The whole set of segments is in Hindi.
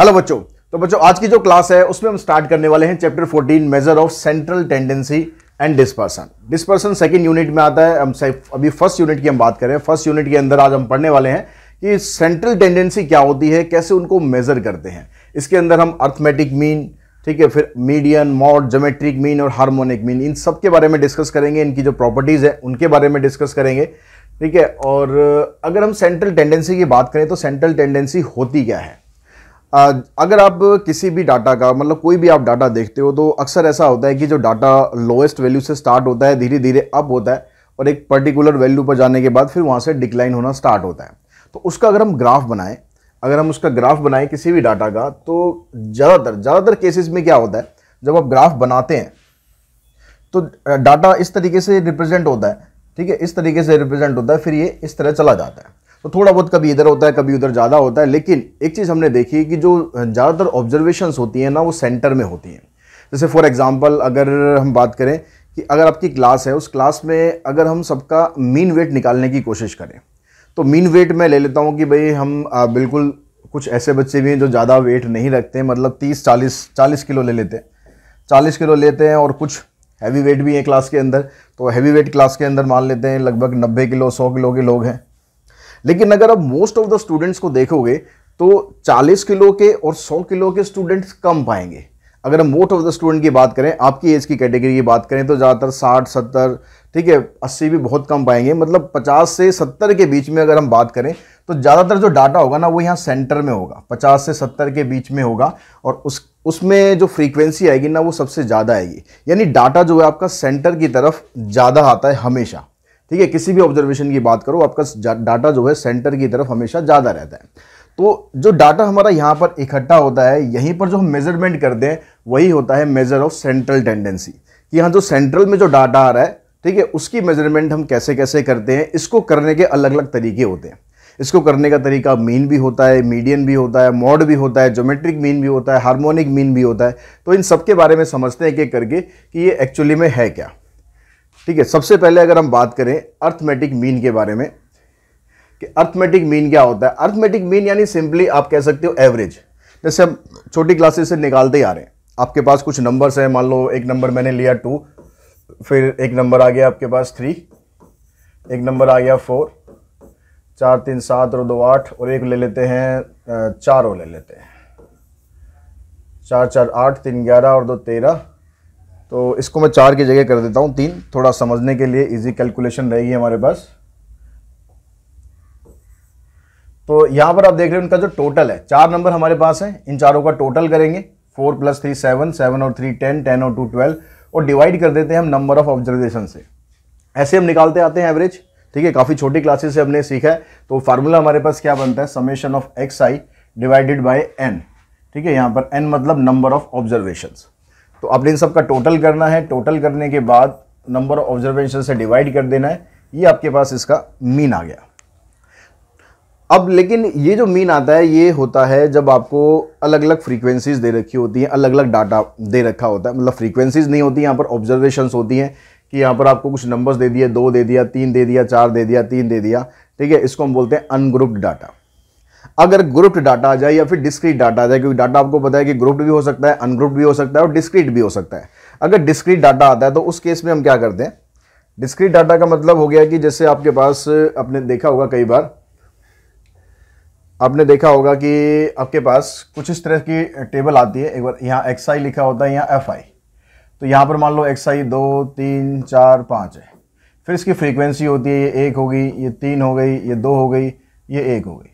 हेलो बच्चों तो बच्चों आज की जो क्लास है उसमें हम स्टार्ट करने वाले हैं chapter 14 measure of central tendency and dispersion dispersion second unit में आता है हम अभी फर्स्ट यूनिट की हम बात करें फर्स्ट यूनिट के अंदर आज हम पढ़ने वाले हैं कि सेंट्रल टेंडेंसी क्या होती है कैसे उनको मेजर करते हैं इसके अंदर हम अर्थमेटिक मीन ठीक है फिर मीडियन मॉड जोमेट्रिक मीन और हारमोनिक मीन इन सब के बारे में डिस्कस करेंगे इनकी जो प्रॉपर्टीज़ है उनके बारे में डिस्कस करेंगे ठीक है और अगर हम सेंट्रल टेंडेंसी की बात करें तो सेंट्रल टेंडेंसी होती क्या है अगर आप किसी भी डाटा का मतलब कोई भी आप डाटा देखते हो तो अक्सर ऐसा होता है कि जो डाटा लोएस्ट वैल्यू से स्टार्ट होता है धीरे धीरे अप होता है और एक पर्टिकुलर वैल्यू पर जाने के बाद फिर वहाँ से डिक्लाइन होना स्टार्ट होता है तो उसका अगर हम ग्राफ बनाएं अगर हम उसका ग्राफ बनाएं किसी भी डाटा का तो ज़्यादातर ज़्यादातर केसेस में क्या होता है जब आप ग्राफ बनाते हैं तो डाटा इस तरीके से रिप्रेजेंट होता है ठीक है इस तरीके से रिप्रेजेंट होता है फिर ये इस तरह चला जाता है तो थोड़ा बहुत कभी इधर होता है कभी उधर ज़्यादा होता है लेकिन एक चीज़ हमने देखी कि जो ज़्यादातर ऑब्जर्वेशन होती हैं ना वो सेंटर में होती हैं जैसे फॉर एग्ज़ाम्पल अगर हम बात करें कि अगर आपकी क्लास है उस क्लास में अगर हम सबका मीन वेट निकालने की कोशिश करें तो मीन वेट मैं ले लेता हूँ कि भाई हम बिल्कुल कुछ ऐसे बच्चे भी हैं जो ज़्यादा वेट नहीं रखते मतलब तीस चालीस चालीस किलो ले लेते हैं चालीस किलो लेते हैं और कुछ हैवी वेट भी हैं क्लास के अंदर तो हैवी वेट क्लास के अंदर मान लेते हैं लगभग नब्बे किलो सौ किलो के लोग हैं लेकिन अगर आप मोस्ट ऑफ द स्टूडेंट्स को देखोगे तो 40 किलो के और 100 किलो के स्टूडेंट्स कम पाएंगे अगर हम मोस्ट ऑफ द स्टूडेंट की बात करें आपकी एज की कैटेगरी की बात करें तो ज़्यादातर 60 70 ठीक है 80 भी बहुत कम पाएंगे मतलब 50 से 70 के बीच में अगर हम बात करें तो ज़्यादातर जो डाटा होगा ना वो यहाँ सेंटर में होगा 50 से 70 के बीच में होगा और उस उसमें जो फ्रीक्वेंसी आएगी ना वो सबसे ज़्यादा आएगी यानी डाटा जो है आपका सेंटर की तरफ ज़्यादा आता है हमेशा ठीक है किसी भी ऑब्जर्वेशन की बात करो आपका डाटा जो है सेंटर की तरफ हमेशा ज़्यादा रहता है तो जो डाटा हमारा यहाँ पर इकट्ठा होता है यहीं पर जो हम मेजरमेंट करते हैं वही होता है मेजर ऑफ सेंट्रल टेंडेंसी कि यहाँ जो सेंट्रल में जो डाटा आ रहा है ठीक है उसकी मेजरमेंट हम कैसे कैसे करते हैं इसको करने के अलग अलग तरीके होते हैं इसको करने का तरीका मीन भी होता है मीडियन भी होता है मॉड भी होता है जोमेट्रिक मीन भी होता है हार्मोनिक मीन भी होता है तो इन सब के बारे में समझते हैं एक एक करके कि ये एक्चुअली में है क्या ठीक है सबसे पहले अगर हम बात करें अर्थमेटिक मीन के बारे में कि अर्थमेटिक मीन क्या होता है अर्थमेटिक मीन यानी सिंपली आप कह सकते हो एवरेज जैसे हम छोटी क्लासेस से निकालते ही आ रहे हैं आपके पास कुछ नंबर्स हैं मान लो एक नंबर मैंने लिया टू फिर एक नंबर आ गया आपके पास थ्री एक नंबर आ गया फोर चार तीन सात और दो आठ और एक ले लेते हैं चार और ले लेते हैं चार चार आठ तीन ग्यारह और दो तेरह तो इसको मैं चार की जगह कर देता हूँ तीन थोड़ा समझने के लिए इजी कैलकुलेशन रहेगी हमारे पास तो यहाँ पर आप देख रहे हैं उनका जो टोटल है चार नंबर हमारे पास है इन चारों का टोटल करेंगे four plus three seven seven और थ्री टेन टेन और टू ट्वेल्व और डिवाइड कर देते हैं हम नंबर ऑफ ऑब्जर्वेशन से ऐसे हम निकालते आते हैं एवरेज ठीक है काफ़ी छोटी क्लासेस से हमने सीखा है तो फार्मूला हमारे पास क्या बनता है summation of X I divided by N ठीक है यहाँ पर एन मतलब नंबर ऑफ ऑब्जर्वेशंस तो आपने इन सब का टोटल करना है टोटल करने के बाद नंबर ऑफ ऑब्जर्वेशन से डिवाइड कर देना है ये आपके पास इसका मीन आ गया अब लेकिन ये जो मीन आता है ये होता है जब आपको अलग अलग फ्रीक्वेंसीज़ दे रखी होती हैं अलग अलग डाटा दे रखा होता है मतलब फ्रीक्वेंसीज़ नहीं होती यहाँ पर ऑब्जर्वेशंस होती हैं कि यहाँ पर आपको कुछ नंबर्स दे दिए दो दे दिया तीन दे दिया चार दे दिया तीन दे दिया ठीक है इसको हम बोलते हैं अनग्रुप्ड डाटा अगर ग्रुप्ड डाटा आ जाए या फिर डिस्क्रीट डाटा आ जाए क्योंकि डाटा आपको पता है कि ग्रुप्ड भी हो सकता है अनग्रुप्ड भी हो सकता है और डिस्क्रीट भी हो सकता है अगर डिस्क्रीट डाटा आता है तो उस केस में हम क्या करते हैं डिस्क्रीट डाटा का मतलब हो गया कि जैसे आपके पास आपने देखा होगा कई बार आपने देखा होगा कि आपके पास कुछ इस तरह की टेबल आती है एक बार यहाँ एक्स आई लिखा होता है यहाँ एफ आई तो यहाँ पर मान लो एक्स आई दो तीन चार पाँच है फिर इसकी फ्रीक्वेंसी होती है ये एक हो गई ये तीन हो गई ये दो हो गई ये एक हो गई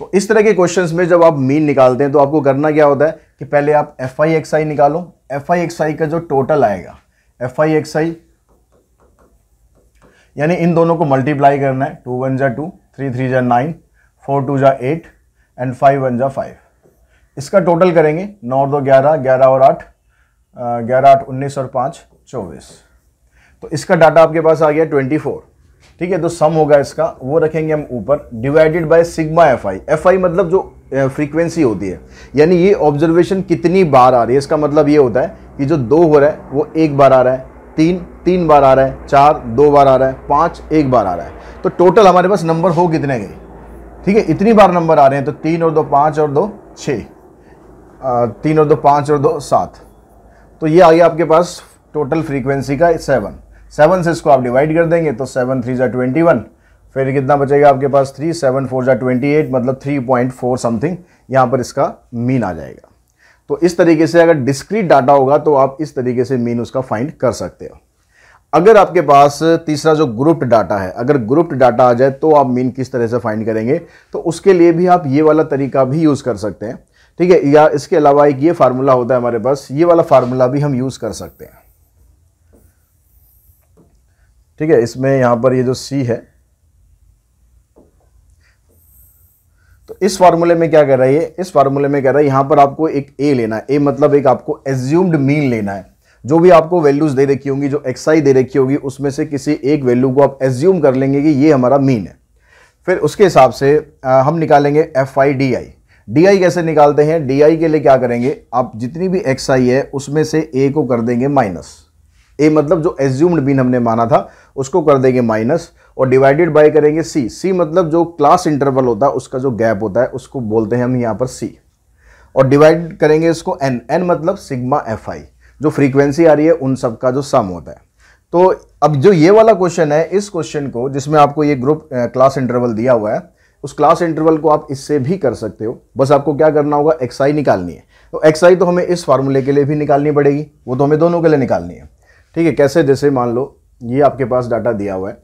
तो इस तरह के क्वेश्चन में जब आप मीन निकालते हैं तो आपको करना क्या होता है कि पहले आप एफ आई एक्स आई निकालो एफ आई एक्स आई का जो टोटल आएगा एफ आई एक्स आई यानी इन दोनों को मल्टीप्लाई करना है टू वन जा टू थ्री थ्री जा नाइन फोर टू जा एट एंड फाइव वन जा फाइव इसका टोटल करेंगे नौ दो ग्यारह ग्यारह और आठ ग्यारह आठ उन्नीस और पाँच चौबीस तो इसका डाटा आपके पास आ गया ट्वेंटी फोर ठीक है तो सम होगा इसका वो रखेंगे हम ऊपर divided by sigma F I F I मतलब जो फ्रीक्वेंसी होती है यानी ये ऑब्जर्वेशन कितनी बार आ रही है इसका मतलब ये होता है कि जो दो हो रहा है वो एक बार आ रहा है तीन तीन बार आ रहा है चार दो बार आ रहा है पाँच एक बार आ रहा है तो टोटल हमारे पास नंबर हो कितने गए ठीक है इतनी बार नंबर आ रहे हैं तो तीन और दो पाँच और दो छः तीन और दो पाँच और दो सात तो ये आ गया आपके पास टोटल फ्रीक्वेंसी का सेवन सेवन से इसको आप डिवाइड कर देंगे तो सेवन थ्री ज़ै ट्वेंटी वन फिर कितना बचेगा आपके पास थ्री सेवन फोर जै ट्वेंटी एट मतलब थ्री पॉइंट फोर समथिंग यहाँ पर इसका मीन आ जाएगा तो इस तरीके से अगर डिस्क्रीट डाटा होगा तो आप इस तरीके से मीन उसका फाइंड कर सकते हो अगर आपके पास तीसरा जो ग्रुप्ड डाटा है अगर ग्रुप्ड डाटा आ जाए तो आप मीन किस तरह से फाइंड करेंगे तो उसके लिए भी आप ये वाला तरीका भी यूज़ कर सकते हैं ठीक है या इसके अलावा एक ये फार्मूला होता है हमारे पास ये वाला फार्मूला भी हम यूज़ कर सकते हैं ठीक है इसमें यहां पर ये जो सी है तो इस फार्मूले में क्या कह रहा है ये इस फार्मूले में कह रहा है यहां पर आपको एक ए लेना है ए मतलब एक आपको एज्यूम्ड मीन लेना है जो भी आपको वैल्यूज दे रखी होंगी जो आई दे रखी होगी उसमें से किसी एक वैल्यू को आप एज्यूम कर लेंगे कि ये हमारा मीन है फिर उसके हिसाब से आ, हम निकालेंगे F I D I D I कैसे निकालते हैं डी आई के लिए क्या करेंगे आप जितनी भी एक्स आई है उसमें से ए को कर देंगे माइनस ए मतलब जो एज्यूम्ड बीन हमने माना था उसको कर देंगे माइनस और डिवाइडेड बाय करेंगे सी सी मतलब जो क्लास इंटरवल होता है उसका जो गैप होता है उसको बोलते हैं हम यहाँ पर सी और डिवाइड करेंगे इसको एन एन मतलब सिग्मा एफ आई जो फ्रीक्वेंसी आ रही है उन सब का जो सम होता है तो अब जो ये वाला क्वेश्चन है इस क्वेश्चन को जिसमें आपको ये ग्रुप क्लास इंटरवल दिया हुआ है उस क्लास इंटरवल को आप इससे भी कर सकते हो बस आपको क्या करना होगा एक्स आई निकालनी है तो एक्स आई तो हमें इस फार्मूले के लिए भी निकालनी पड़ेगी वो तो हमें दोनों के लिए निकालनी है ठीक है कैसे जैसे मान लो ये आपके पास डाटा दिया हुआ है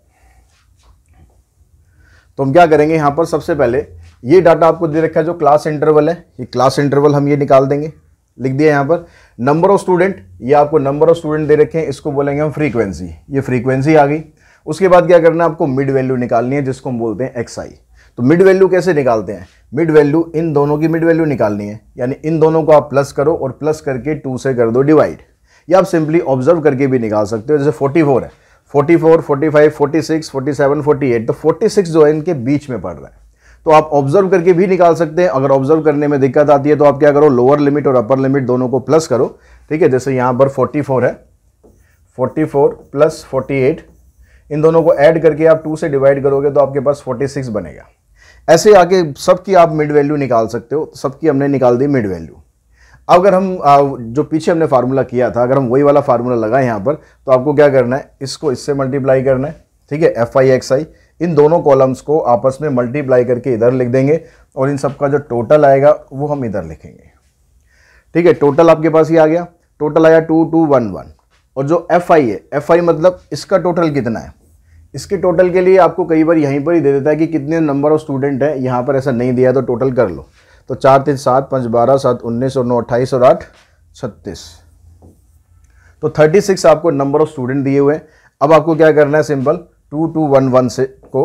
तो हम क्या करेंगे यहाँ पर सबसे पहले ये डाटा आपको दे रखा है जो क्लास इंटरवल है ये क्लास इंटरवल हम ये निकाल देंगे लिख दिया यहाँ पर नंबर ऑफ स्टूडेंट ये आपको नंबर ऑफ स्टूडेंट दे रखे हैं इसको बोलेंगे हम फ्रीक्वेंसी ये फ्रीक्वेंसी आ गई उसके बाद क्या करना है आपको मिड वैल्यू निकालनी है जिसको हम बोलते हैं एक्स आई तो मिड वैल्यू कैसे निकालते हैं मिड वैल्यू इन दोनों की मिड वैल्यू निकालनी है यानी इन दोनों को आप प्लस करो और प्लस करके टू से कर दो डिवाइड या आप सिंपली ऑब्जर्व करके भी निकाल सकते हो जैसे 44 है 44, 45, 46, 47, 48 तो 46 जो है इनके बीच में पड़ रहा है तो आप ऑब्जर्व करके भी निकाल सकते हैं अगर ऑब्जर्व करने में दिक्कत आती है तो आप क्या करो लोअर लिमिट और अपर लिमिट दोनों को प्लस करो ठीक है जैसे यहाँ पर 44 है 44 प्लस 48 इन दोनों को ऐड करके आप 2 से डिवाइड करोगे तो आपके पास 46 बनेगा ऐसे आके सबकी आप मिड वैल्यू निकाल सकते हो सबकी हमने निकाल दी मिड वैल्यू अब अगर हम जो पीछे हमने फार्मूला किया था अगर हम वही वाला फार्मूला लगाए यहाँ पर तो आपको क्या करना है इसको इससे मल्टीप्लाई करना है ठीक है एफ आई एक्स आई इन दोनों कॉलम्स को आपस में मल्टीप्लाई करके इधर लिख देंगे और इन सब का जो टोटल आएगा वो हम इधर लिखेंगे ठीक है टोटल आपके पास ही आ गया टोटल आया टू टू वन वन और जो एफ आई है एफ आई मतलब इसका टोटल कितना है इसके टोटल के लिए आपको कई बार यहीं पर ही दे देता है कि कितने नंबर ऑफ स्टूडेंट हैं यहाँ पर ऐसा नहीं दिया तो टोटल कर लो तो चार तीन सात पाँच बारह सात उन्नीस और नौ अट्ठाईस और आठ छत्तीस तो थर्टी सिक्स आपको नंबर ऑफ स्टूडेंट दिए हुए हैं अब आपको क्या करना है simple two two one one से को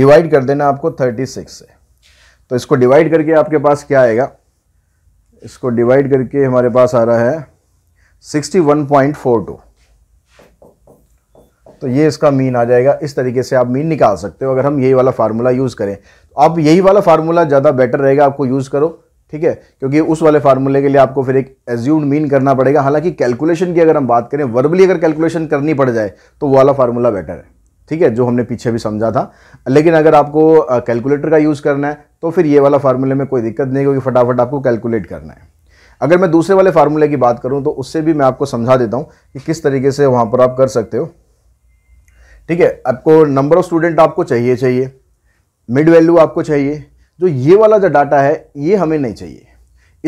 डिवाइड कर देना आपको थर्टी सिक्स से तो इसको डिवाइड करके आपके पास क्या आएगा इसको डिवाइड करके हमारे पास आ रहा है sixty one point four two तो ये इसका मीन आ जाएगा इस तरीके से आप मीन निकाल सकते हो अगर हम यही वाला फार्मूला यूज़ करें अब यही वाला फार्मूला ज़्यादा बेटर रहेगा आपको यूज़ करो ठीक है क्योंकि उस वाले फार्मूले के लिए आपको फिर एक एज्यूम्ड मीन करना पड़ेगा हालांकि कैलकुलेशन की अगर हम बात करें वर्बली अगर कैलकुलेशन करनी पड़ जाए तो वो वाला फार्मूला बेटर है ठीक है जो हमने पीछे भी समझा था लेकिन अगर आपको कैलकुलेटर का यूज़ करना है तो फिर ये वाला फार्मूले में कोई दिक्कत नहीं क्योंकि फटाफट आपको कैलकुलेट करना है अगर मैं दूसरे वाले फार्मूले की बात करूँ तो उससे भी मैं आपको समझा देता हूँ कि किस तरीके से वहाँ पर आप कर सकते हो ठीक है आपको नंबर ऑफ स्टूडेंट आपको चाहिए चाहिए मिड वैल्यू आपको चाहिए जो ये वाला जो डाटा है ये हमें नहीं चाहिए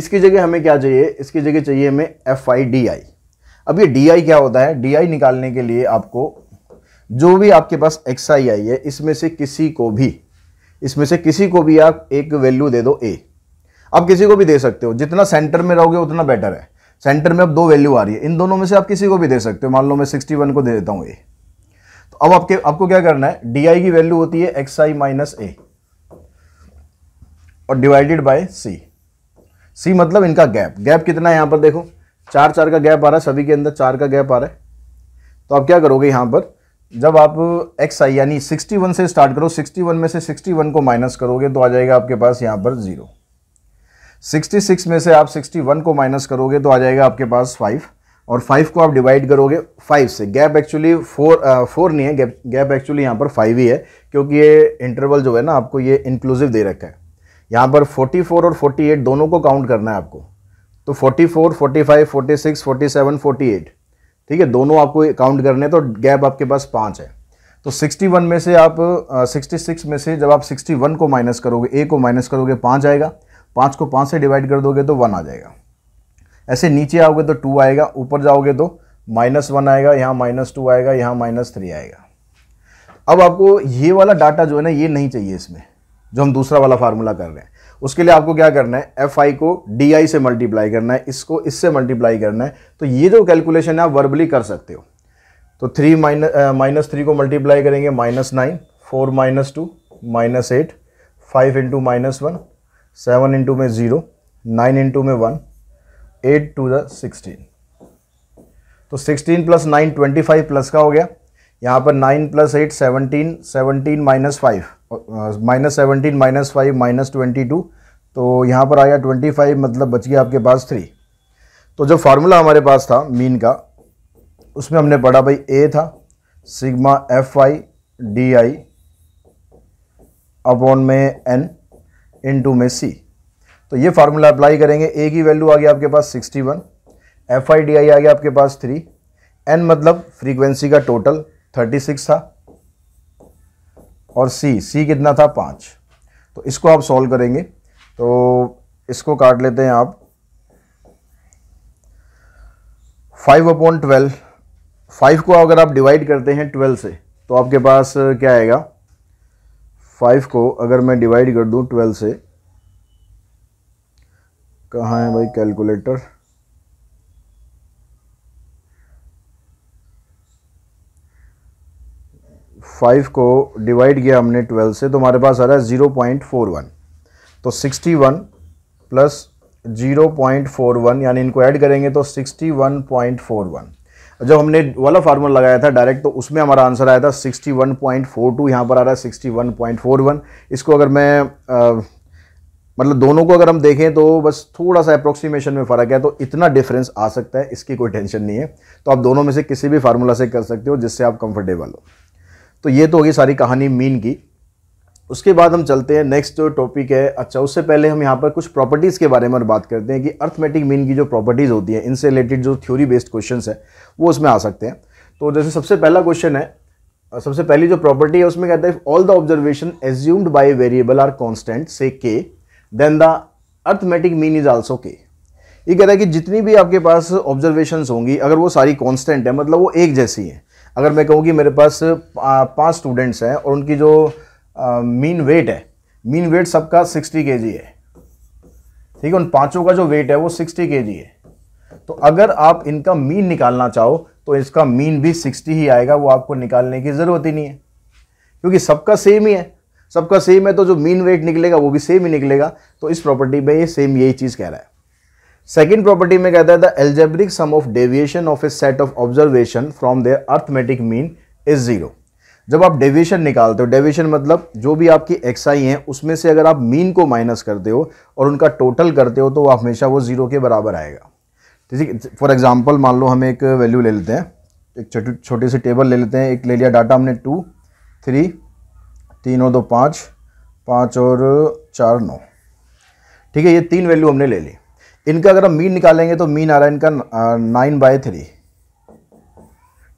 इसकी जगह हमें क्या चाहिए इसकी जगह चाहिए हमें एफ आई डी आई अब ये डी आई क्या होता है डी आई निकालने के लिए आपको जो भी आपके पास एक्स आई आई है इसमें से किसी को भी इसमें से किसी को भी आप एक वैल्यू दे दो ए आप किसी को भी दे सकते हो जितना सेंटर में रहोगे उतना बेटर है सेंटर में अब दो वैल्यू आ रही है इन दोनों में से आप किसी को भी दे सकते हो मान लो मैं सिक्सटी वन को दे देता हूँ ए अब आपके आपको क्या करना है डी आई की वैल्यू होती है एक्स आई माइनस ए और डिवाइडेड बाय सी सी मतलब इनका गैप गैप कितना है यहाँ पर देखो चार चार का गैप आ रहा है सभी के अंदर चार का गैप आ रहा है तो आप क्या करोगे यहाँ पर जब आप एक्स आई यानी 61 से स्टार्ट करो 61 में से 61 को माइनस करोगे तो आ जाएगा आपके पास यहाँ पर ज़ीरो 66 में से आप 61 को माइनस करोगे तो आ जाएगा आपके पास फाइव और फाइव को आप डिवाइड करोगे फाइव से गैप एक्चुअली फोर फोर नहीं है गैप गैप एक्चुअली यहाँ पर फाइव ही है क्योंकि ये इंटरवल जो है ना आपको ये इंक्लूसिव दे रखा है यहाँ पर फोर्टी फोर और फोर्टी एट दोनों को काउंट करना है आपको तो forty four forty five forty six forty seven forty eight ठीक है दोनों आपको काउंट करने हैं तो गैप आपके पास पाँच है तो सिक्सटी वन में से आप सिक्सटी uh, सिक्स में से जब आप सिक्सटी वन को माइनस करोगे ए को माइनस करोगे पाँच आएगा पाँच को पाँच से डिवाइड कर दोगे तो वन आ जाएगा ऐसे नीचे आओगे तो टू आएगा ऊपर जाओगे तो माइनस वन आएगा यहाँ माइनस टू आएगा यहाँ माइनस थ्री आएगा अब आपको ये वाला डाटा जो है ना ये नहीं चाहिए इसमें जो हम दूसरा वाला फार्मूला कर रहे हैं उसके लिए आपको क्या करना है एफ आई को डी आई से मल्टीप्लाई करना है इसको इससे मल्टीप्लाई करना है तो ये जो कैलकुलेशन है आप वर्बली कर सकते हो तो थ्री माइनस माइनस थ्री को मल्टीप्लाई करेंगे minus nine four minus two minus eight five into minus one seven into में ज़ीरो नाइन इंटू में one eight two the sixteen तो sixteen plus nine twenty five plus का हो गया यहाँ पर nine plus eight seventeen seventeen minus five minus seventeen minus five minus twenty two तो यहाँ पर आया ट्वेंटी फाइव मतलब बच गया आपके पास थ्री तो जो फार्मूला हमारे पास था मीन का उसमें हमने पढ़ा भाई ए था sigma F I D I upon में एन इन टू में सी तो ये फार्मूला अप्लाई करेंगे ए की वैल्यू आ गया आपके पास 61 one F I D I आ गया आपके पास थ्री एन मतलब फ्रीक्वेंसी का टोटल 36 था और सी सी कितना था पाँच तो इसको आप सॉल्व करेंगे तो इसको काट लेते हैं आप फाइव अपॉन ट्वेल्व फाइव को अगर आप डिवाइड करते हैं ट्वेल्व से तो आपके पास क्या आएगा फाइव को अगर मैं डिवाइड कर दूं ट्वेल्व से कहाँ है भाई कैलकुलेटर फाइव को डिवाइड किया हमने ट्वेल्व से तो हमारे पास आ रहा है ज़ीरो पॉइंट फोर वन तो sixty one plus zero point four one यानी इनको ऐड करेंगे तो sixty one point four one जब हमने वाला फार्मूला लगाया था डायरेक्ट तो उसमें हमारा आंसर आया था 61.42 वन पॉइंट यहाँ पर आ रहा है 61.41 इसको अगर मैं मतलब दोनों को अगर हम देखें तो बस थोड़ा सा अप्रोक्सीमेशन में फ़र्क है तो इतना डिफरेंस आ सकता है इसकी कोई टेंशन नहीं है तो आप दोनों में से किसी भी फार्मूला से कर सकते हो जिससे आप कंफर्टेबल हो तो ये तो होगी सारी कहानी मीन की उसके बाद हम चलते हैं नेक्स्ट जो टॉपिक है अच्छा उससे पहले हम यहाँ पर कुछ प्रॉपर्टीज़ के बारे में बात करते हैं कि अर्थमेटिक मीन की जो प्रॉपर्टीज़ होती हैं इनसे रिलेटेड जो थ्योरी बेस्ड क्वेश्चन है वो उसमें आ सकते हैं तो जैसे सबसे पहला क्वेश्चन है सबसे पहली जो प्रॉपर्टी है उसमें कहता है all the observation assumed by variable are constant से K then the arithmetic mean is also के ये कह रहा है कि जितनी भी आपके पास ऑब्जर्वेशन होंगी अगर वो सारी कॉन्स्टेंट है मतलब वो एक जैसी है अगर मैं कहूँ कि मेरे पास पाँच स्टूडेंट्स हैं और उनकी जो मीन वेट है मीन वेट सबका सिक्सटी के है ठीक है उन पाँचों का जो वेट है वो सिक्सटी के है तो अगर आप इनका मीन निकालना चाहो तो इसका मीन भी सिक्सटी ही आएगा वो आपको निकालने की ज़रूरत ही नहीं है क्योंकि सबका सेम ही है सबका सेम है तो जो मीन रेट निकलेगा वो भी सेम ही निकलेगा तो इस प्रॉपर्टी में ये सेम यही चीज़ कह रहा है सेकेंड प्रॉपर्टी में कहता है the algebraic sum of deviation of a set of observation from their arithmetic mean is zero जब आप डेविएशन निकालते हो डेविएशन मतलब जो भी आपकी एक्स आई हैं उसमें से अगर आप मीन को माइनस करते हो और उनका टोटल करते हो तो वो हमेशा वो ज़ीरो के बराबर आएगा ठीक है फॉर एग्जाम्पल मान लो हम एक वैल्यू ले लेते हैं एक छोटी सी टेबल ले लेते हैं एक ले लिया डाटा हमने टू थ्री तीन और दो पाँच पाँच और चार नौ ठीक है ये तीन वैल्यू हमने ले ली इनका अगर हम मीन निकालेंगे तो मीन आ रहा है इनका नाइन बाय थ्री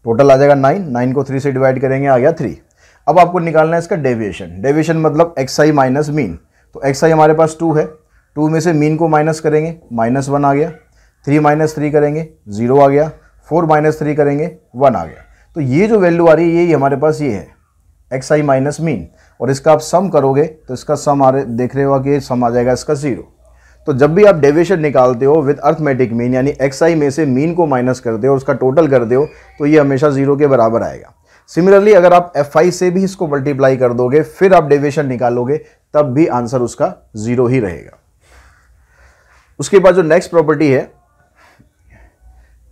टोटल आ जाएगा नाइन नाइन को थ्री से डिवाइड करेंगे आ गया थ्री अब आपको निकालना है इसका डेविएशन डेविएशन मतलब एक्स आई माइनस मीन तो एक्स आई हमारे पास टू है टू में से मीन को माइनस करेंगे माइनस वन आ गया थ्री माइनस थ्री करेंगे ज़ीरो आ गया फोर माइनस थ्री करेंगे वन आ गया तो ये जो वैल्यू आ रही है ये हमारे पास ये है एक्स आई माइनस मीन और इसका आप सम करोगे तो इसका सम आ देख रहे हो कि सम आ जाएगा इसका ज़ीरो तो जब भी आप डेविएशन निकालते हो विद अर्थमेटिक मीन यानी एक्स आई में से मीन को माइनस कर दे और उसका टोटल कर दे तो ये हमेशा जीरो के बराबर आएगा सिमिलरली अगर आप एफ आई से भी इसको मल्टीप्लाई कर दोगे फिर आप डेविएशन निकालोगे तब भी आंसर उसका जीरो ही रहेगा उसके बाद जो नेक्स्ट प्रॉपर्टी है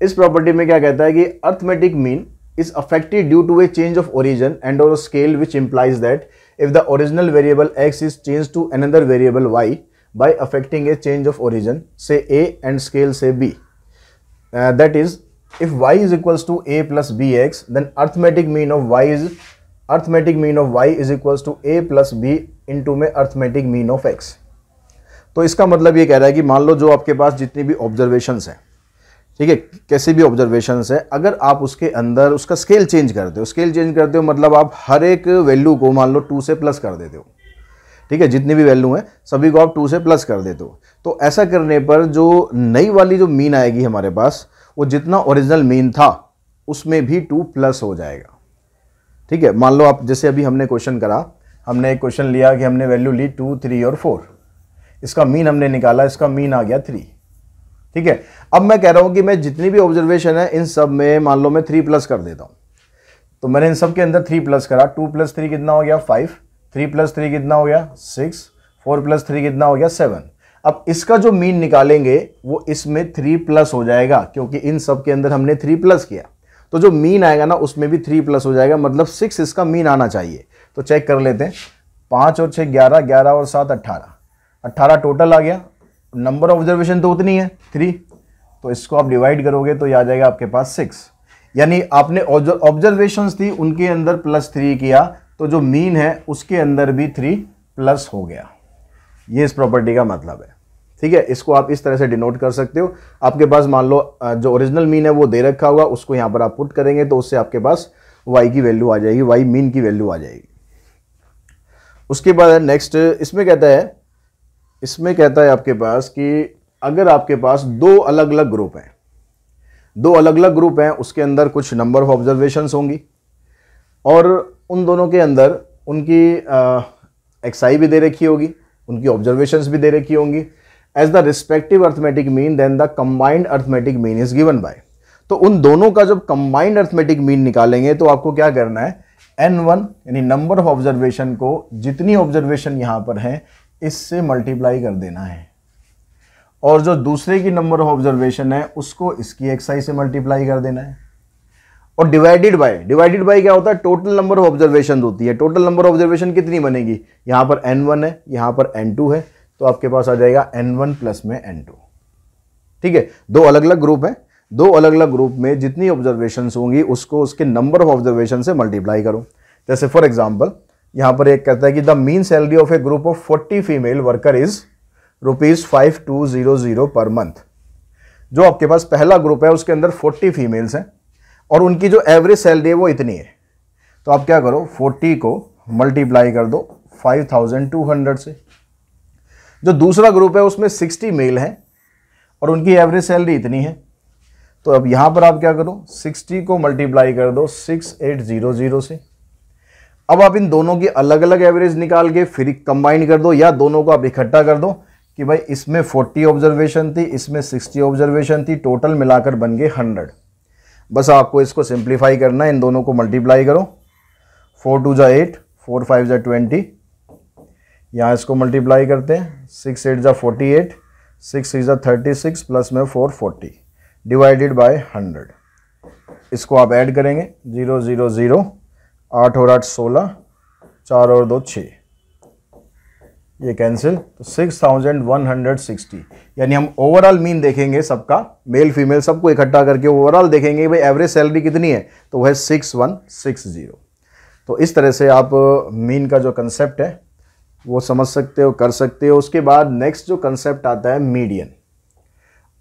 इस प्रॉपर्टी में क्या कहता है कि arithmetic mean is affected due to a change of origin and or scale which implies that if the original variable x is changed to another variable y by affecting a change of origin say a and scale say b uh, that is if y is equals to a plus bx then arithmetic mean of y is arithmetic mean of y is equals to a plus b into में arithmetic mean of x तो इसका मतलब ये कह रहा है कि मान लो जो आपके पास जितनी भी ऑब्जर्वेशंस हैं ठीक है कैसे भी ऑब्जर्वेशन है अगर आप उसके अंदर उसका स्केल चेंज कर दो स्केल चेंज कर दो मतलब आप हर एक वैल्यू को मान लो टू से प्लस कर देते हो ठीक है जितनी भी वैल्यू हैं सभी को आप टू से प्लस कर देते हो तो ऐसा करने पर जो नई वाली जो मीन आएगी हमारे पास वो जितना ओरिजिनल मीन था उसमें भी टू प्लस हो जाएगा ठीक है मान लो आप जैसे अभी हमने क्वेश्चन करा हमने एक क्वेश्चन लिया कि हमने वैल्यू ली टू थ्री और फोर इसका मीन हमने निकाला इसका मीन आ गया थ्री ठीक है अब मैं कह रहा हूं कि मैं जितनी भी ऑब्जर्वेशन है इन सब में मान लो मैं थ्री प्लस कर देता हूं तो मैंने इन सब के अंदर थ्री प्लस करा टू प्लस थ्री कितना हो गया फाइव थ्री प्लस थ्री कितना हो गया सिक्स फोर प्लस थ्री कितना हो गया सेवन अब इसका जो मीन निकालेंगे वो इसमें थ्री प्लस हो जाएगा क्योंकि इन सब के अंदर हमने थ्री प्लस किया तो जो मीन आएगा ना उसमें भी थ्री प्लस हो जाएगा मतलब सिक्स इसका मीन आना चाहिए तो चेक कर लेते हैं पाँच और छः ग्यारह ग्यारह और सात अट्ठारह अट्ठारह टोटल आ गया नंबर ऑब्जर्वेशन तो उतनी है थ्री तो इसको आप डिवाइड करोगे तो ये आ जाएगा आपके पास सिक्स यानी आपने ऑब्जर्वेशन थी उनके अंदर प्लस थ्री किया तो जो मीन है उसके अंदर भी थ्री प्लस हो गया ये इस प्रॉपर्टी का मतलब है ठीक है इसको आप इस तरह से डिनोट कर सकते हो आपके पास मान लो जो ओरिजिनल मीन है वो दे रखा होगा उसको यहाँ पर आप पुट करेंगे तो उससे आपके पास वाई की वैल्यू आ जाएगी वाई मीन की वैल्यू आ जाएगी उसके बाद नेक्स्ट इसमें कहता है इसमें कहता है आपके पास कि अगर आपके पास दो अलग अलग ग्रुप हैं दो अलग अलग ग्रुप हैं उसके अंदर कुछ नंबर ऑफ ऑब्जर्वेशन होंगी और उन दोनों के अंदर उनकी एक्साई भी दे रखी होगी उनकी ऑब्जर्वेशंस भी दे रखी होंगी as the respective arithmetic mean then the combined arithmetic mean is given by तो उन दोनों का जब कंबाइंड अर्थमेटिक मीन निकालेंगे तो आपको क्या करना है एन वन यानी नंबर ऑफ ऑब्जर्वेशन को जितनी ऑब्जर्वेशन यहाँ पर हैं इससे मल्टीप्लाई कर देना है और जो दूसरे की नंबर ऑफ ऑब्जर्वेशन है उसको इसकी एक्साइज से मल्टीप्लाई कर देना है और डिवाइडेड बाय डिवाइडेड बाय क्या होता है टोटल नंबर ऑफ ऑब्जर्वेशन होती है टोटल नंबर ऑफ ऑब्जर्वेशन कितनी बनेगी यहाँ पर एन वन है यहाँ पर एन टू है तो आपके पास आ जाएगा एन वन प्लस में एन टू ठीक है दो अलग अलग ग्रुप है दो अलग अलग ग्रुप में जितनी ऑब्जर्वेशन होंगी उसको उसके नंबर ऑफ ऑब्जर्वेशन से मल्टीप्लाई करो जैसे फॉर एग्जाम्पल यहां पर एक कहता है कि the mean salary of a group of forty female worker is rupees five two zero zero per month जो आपके पास पहला ग्रुप है उसके अंदर फोर्टी फीमेल्स हैं और उनकी जो एवरेज सैलरी है वो इतनी है तो आप क्या करो फोर्टी को मल्टीप्लाई कर दो फाइव थाउजेंड टू हंड्रेड से जो दूसरा ग्रुप है उसमें सिक्सटी मेल हैं और उनकी एवरेज सैलरी इतनी है तो अब यहाँ पर आप क्या करो सिक्सटी को मल्टीप्लाई कर दो सिक्स एट ज़ीरो ज़ीरो से अब आप इन दोनों की अलग अलग एवरेज निकाल के फिर कंबाइन कर दो या दोनों को आप इकट्ठा कर दो कि भाई इसमें 40 ऑब्जर्वेशन थी इसमें 60 ऑब्जर्वेशन थी टोटल मिलाकर बन गए 100 बस आपको इसको सिंप्लीफाई करना है इन दोनों को मल्टीप्लाई करो फोर टू ज़ा एट फोर फाइव ज़ा ट्वेंटी यहाँ इसको मल्टीप्लाई करते हैं सिक्स एट ज़ा फोर्टी एट सिक्स सिक्स ज़ा थर्टी सिक्स प्लस में four forty divided by hundred इसको आप ऐड करेंगे ज़ीरो ज़ीरो ज़ीरो आठ और आठ सोलह चार और दो छः ये कैंसिल तो six thousand one hundred sixty यानी हम ओवरऑल मीन देखेंगे सबका मेल फीमेल सबको इकट्ठा करके ओवरऑल देखेंगे भाई एवरेज सैलरी कितनी है तो वह सिक्स वन सिक्स ज़ीरो तो इस तरह से आप मीन uh, का जो कंसेप्ट है वो समझ सकते हो कर सकते हो उसके बाद नेक्स्ट जो कंसेप्ट आता है मीडियन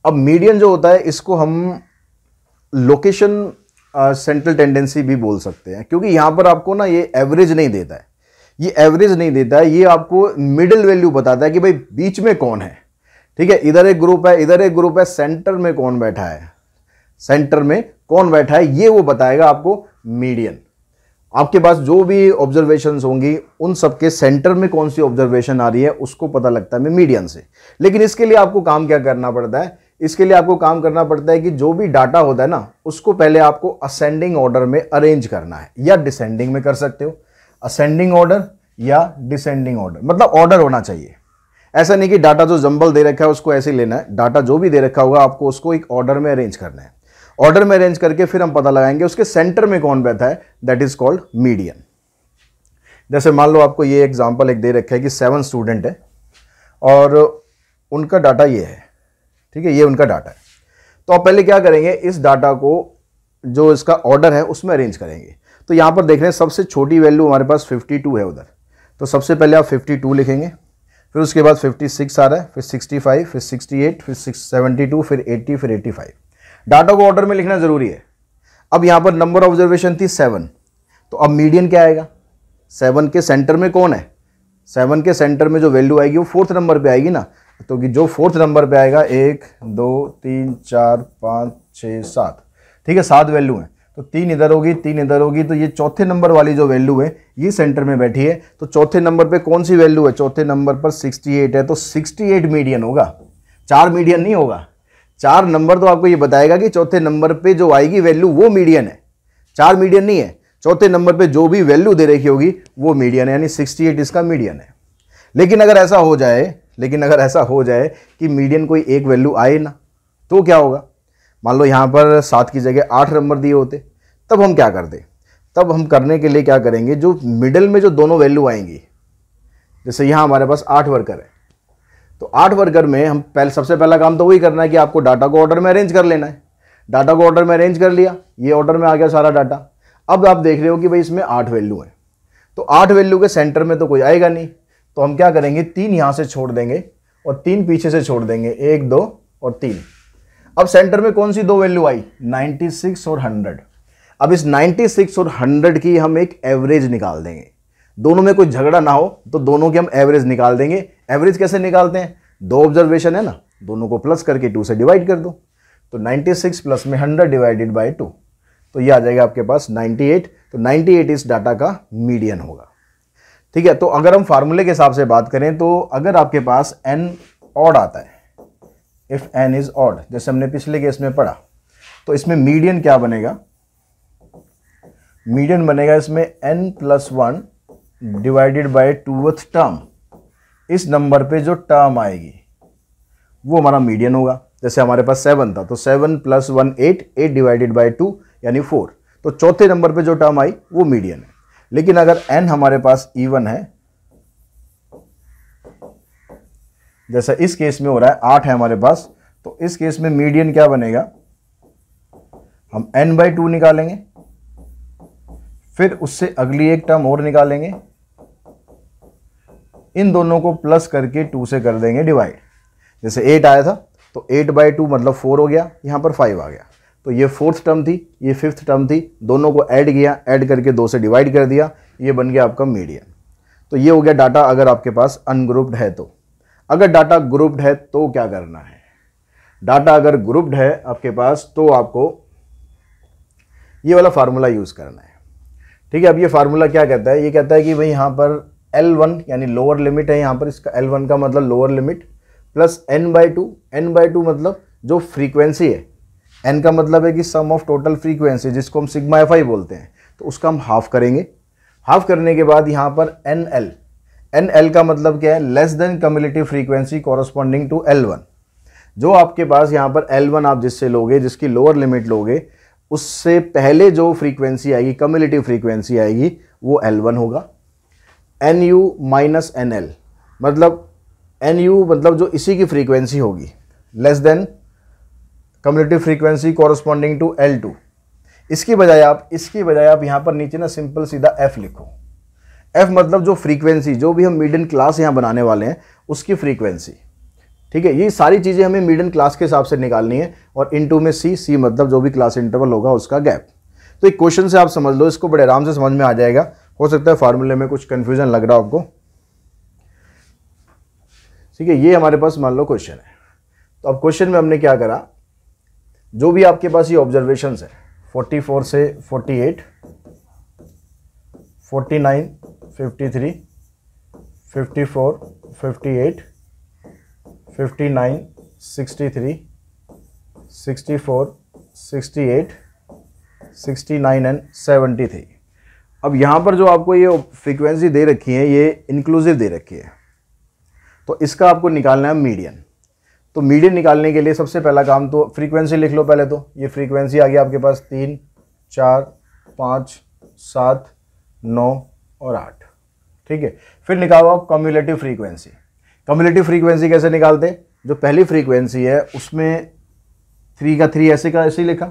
अब मीडियन जो होता है इसको हम लोकेशन सेंट्रल टेंडेंसी भी बोल सकते हैं क्योंकि यहाँ पर आपको ना ये एवरेज नहीं देता है ये एवरेज नहीं देता है ये आपको मिडिल वैल्यू बताता है कि भाई बीच में कौन है ठीक है इधर एक ग्रुप है इधर एक ग्रुप है सेंटर में कौन बैठा है सेंटर में कौन बैठा है ये वो बताएगा आपको मीडियन आपके पास जो भी ऑब्जर्वेशन होंगी उन सबके सेंटर में कौन सी ऑब्जर्वेशन आ रही है उसको पता लगता है मीडियन से लेकिन इसके लिए आपको काम क्या करना पड़ता है इसके लिए आपको काम करना पड़ता है कि जो भी डाटा होता है ना उसको पहले आपको असेंडिंग ऑर्डर में अरेंज करना है या डिसेंडिंग में कर सकते हो असेंडिंग ऑर्डर या डिसेंडिंग ऑर्डर मतलब ऑर्डर होना चाहिए ऐसा नहीं कि डाटा जो जंबल दे रखा है उसको ऐसे लेना है डाटा जो भी दे रखा होगा आपको उसको एक ऑर्डर में अरेंज करना है ऑर्डर में अरेंज करके फिर हम पता लगाएंगे उसके सेंटर में कौन बैठा है दैट इज कॉल्ड मीडियन जैसे मान लो आपको ये एग्जाम्पल एक दे रखा है कि सेवन स्टूडेंट है और उनका डाटा ये है ठीक है ये उनका डाटा है तो आप पहले क्या करेंगे इस डाटा को जो इसका ऑर्डर है उसमें अरेंज करेंगे तो यहाँ पर देख रहे हैं सबसे छोटी वैल्यू हमारे पास 52 है उधर तो सबसे पहले आप 52 लिखेंगे फिर उसके बाद 56 आ रहा है फिर 65 फिर 68 फिर 72 फिर 80 फिर 85 डाटा को ऑर्डर में लिखना ज़रूरी है अब यहाँ पर नंबर ऑब्जर्वेशन थी सेवन तो अब मीडियन क्या आएगा सेवन के सेंटर में कौन है सेवन के सेंटर में जो वैल्यू आएगी वो फोर्थ नंबर पर आएगी ना तो कि जो फोर्थ नंबर पे आएगा एक दो तीन चार पाँच छः सात ठीक है सात वैल्यू हैं तो तीन इधर होगी तीन इधर होगी तो ये चौथे नंबर वाली जो वैल्यू है ये सेंटर में बैठी है तो चौथे नंबर पे कौन सी वैल्यू है चौथे नंबर पर 68 है तो 68 मीडियन होगा चार मीडियन नहीं होगा चार नंबर तो आपको ये बताएगा कि चौथे नंबर पे जो आएगी वैल्यू वो मीडियन है चार मीडियन नहीं है चौथे नंबर पर जो भी वैल्यू दे रखी होगी वो मीडियन है यानी सिक्सटी इसका मीडियन है लेकिन अगर ऐसा हो जाए लेकिन अगर ऐसा हो जाए कि मीडियन कोई एक वैल्यू आए ना तो क्या होगा मान लो यहाँ पर सात की जगह आठ नंबर दिए होते तब हम क्या करते तब हम करने के लिए क्या करेंगे जो मिडल में जो दोनों वैल्यू आएंगी जैसे यहाँ हमारे पास आठ वर्कर है तो आठ वर्कर में हम पहले सबसे पहला काम तो वही करना है कि आपको डाटा को ऑर्डर में अरेंज कर लेना है डाटा को ऑर्डर में अरेंज कर लिया ये ऑर्डर में आ गया सारा डाटा अब आप देख रहे हो कि भाई इसमें आठ वैल्यू हैं तो आठ वैल्यू के सेंटर में तो कोई आएगा नहीं तो हम क्या करेंगे तीन यहाँ से छोड़ देंगे और तीन पीछे से छोड़ देंगे एक दो और तीन अब सेंटर में कौन सी दो वैल्यू आई 96 और 100 अब इस 96 और 100 की हम एक एवरेज निकाल देंगे दोनों में कोई झगड़ा ना हो तो दोनों की हम एवरेज निकाल देंगे एवरेज कैसे निकालते हैं दो ऑब्जर्वेशन है ना दोनों को प्लस करके टू से डिवाइड कर दो तो 96 प्लस में 100 डिवाइडेड बाय टू तो ये आ जाएगा आपके पास 98 तो 98 इस डाटा का मीडियन होगा ठीक है तो अगर हम फार्मूले के हिसाब से बात करें तो अगर आपके पास एन ऑड आता है इफ़ एन इज़ ऑड जैसे हमने पिछले केस में पढ़ा तो इसमें मीडियन क्या बनेगा मीडियन बनेगा इसमें N plus one divided by twoth term इस नंबर पे जो टर्म आएगी वो हमारा मीडियन होगा जैसे हमारे पास सेवन था तो seven plus one eight eight divided by two यानी फोर तो चौथे नंबर पे जो टर्म आई वो मीडियन है लेकिन अगर एन हमारे पास ईवन है जैसा इस केस में हो रहा है आठ है हमारे पास तो इस केस में मीडियन क्या बनेगा हम एन बाई टू निकालेंगे फिर उससे अगली एक टर्म और निकालेंगे इन दोनों को प्लस करके टू से कर देंगे डिवाइड जैसे एट आया था तो एट बाई टू मतलब फोर हो गया यहां पर फाइव आ गया तो ये फोर्थ टर्म थी ये फिफ्थ टर्म थी दोनों को ऐड किया ऐड करके दो से डिवाइड कर दिया ये बन गया आपका मीडियन तो ये हो गया डाटा अगर आपके पास अनग्रुप्ड है तो अगर डाटा ग्रुप्ड है तो क्या करना है डाटा अगर ग्रुप्ड है आपके पास तो आपको ये वाला फार्मूला यूज़ करना है ठीक है अब ये फार्मूला क्या कहता है ये कहता है कि भाई यहाँ पर L1 यानी लोअर लिमिट है यहाँ पर इसका L1 का मतलब lower limit plus n by two N by two मतलब जो फ्रीक्वेंसी है एन का मतलब है कि सम ऑफ टोटल फ्रीक्वेंसी जिसको हम सिग्मा एफ आई बोलते हैं तो उसका हम हाफ करेंगे हाफ करने के बाद यहाँ पर एन एल एन एल का मतलब क्या है less than cumulative frequency corresponding to L one जो आपके पास यहाँ पर एल वन आप जिससे लोगे जिसकी लोअर लिमिट लोगे उससे पहले जो फ्रीक्वेंसी आएगी कम्युलेटिव फ्रीक्वेंसी आएगी वो एल वन होगा N U minus N L मतलब एन यू मतलब जो इसी की फ्रीक्वेंसी होगी less than community frequency corresponding to L two इसकी बजाय आप इसकी बजाय आप यहाँ पर नीचे ना सिंपल सीधा एफ लिखो एफ मतलब जो फ्रीक्वेंसी जो भी हम मिडन क्लास यहाँ बनाने वाले हैं उसकी फ्रीक्वेंसी ठीक है ये सारी चीज़ें हमें मिडन क्लास के हिसाब से निकालनी है और इन टू में सी सी मतलब जो भी क्लास इंटरवल होगा उसका गैप तो एक क्वेश्चन से आप समझ लो इसको बड़े आराम से समझ में आ जाएगा हो सकता है फार्मूले में कुछ कन्फ्यूजन लग रहा हो आपको ठीक है ये हमारे पास मान लो क्वेश्चन है तो अब क्वेश्चन में हमने क्या करा जो भी आपके पास ये ऑब्जर्वेशन है 44 से 48, 49, 53, 54, 58, 59, 63, 64, 68, 69 एंड 73 अब यहाँ पर जो आपको ये फ्रीक्वेंसी दे रखी है ये इंक्लूसिव दे रखी है तो इसका आपको निकालना है मीडियन तो मीडियन निकालने के लिए सबसे पहला काम तो फ्रीक्वेंसी लिख लो पहले तो ये फ्रीक्वेंसी आ गई आपके पास तीन चार पाँच सात नौ और आठ ठीक है फिर निकालो आप कम्युलेटिव फ्रीक्वेंसी कम्युलेटिव फ्रीक्वेंसी कैसे निकालते जो पहली फ्रीक्वेंसी है उसमें थ्री का थ्री ऐसे का ऐसे ही लिखा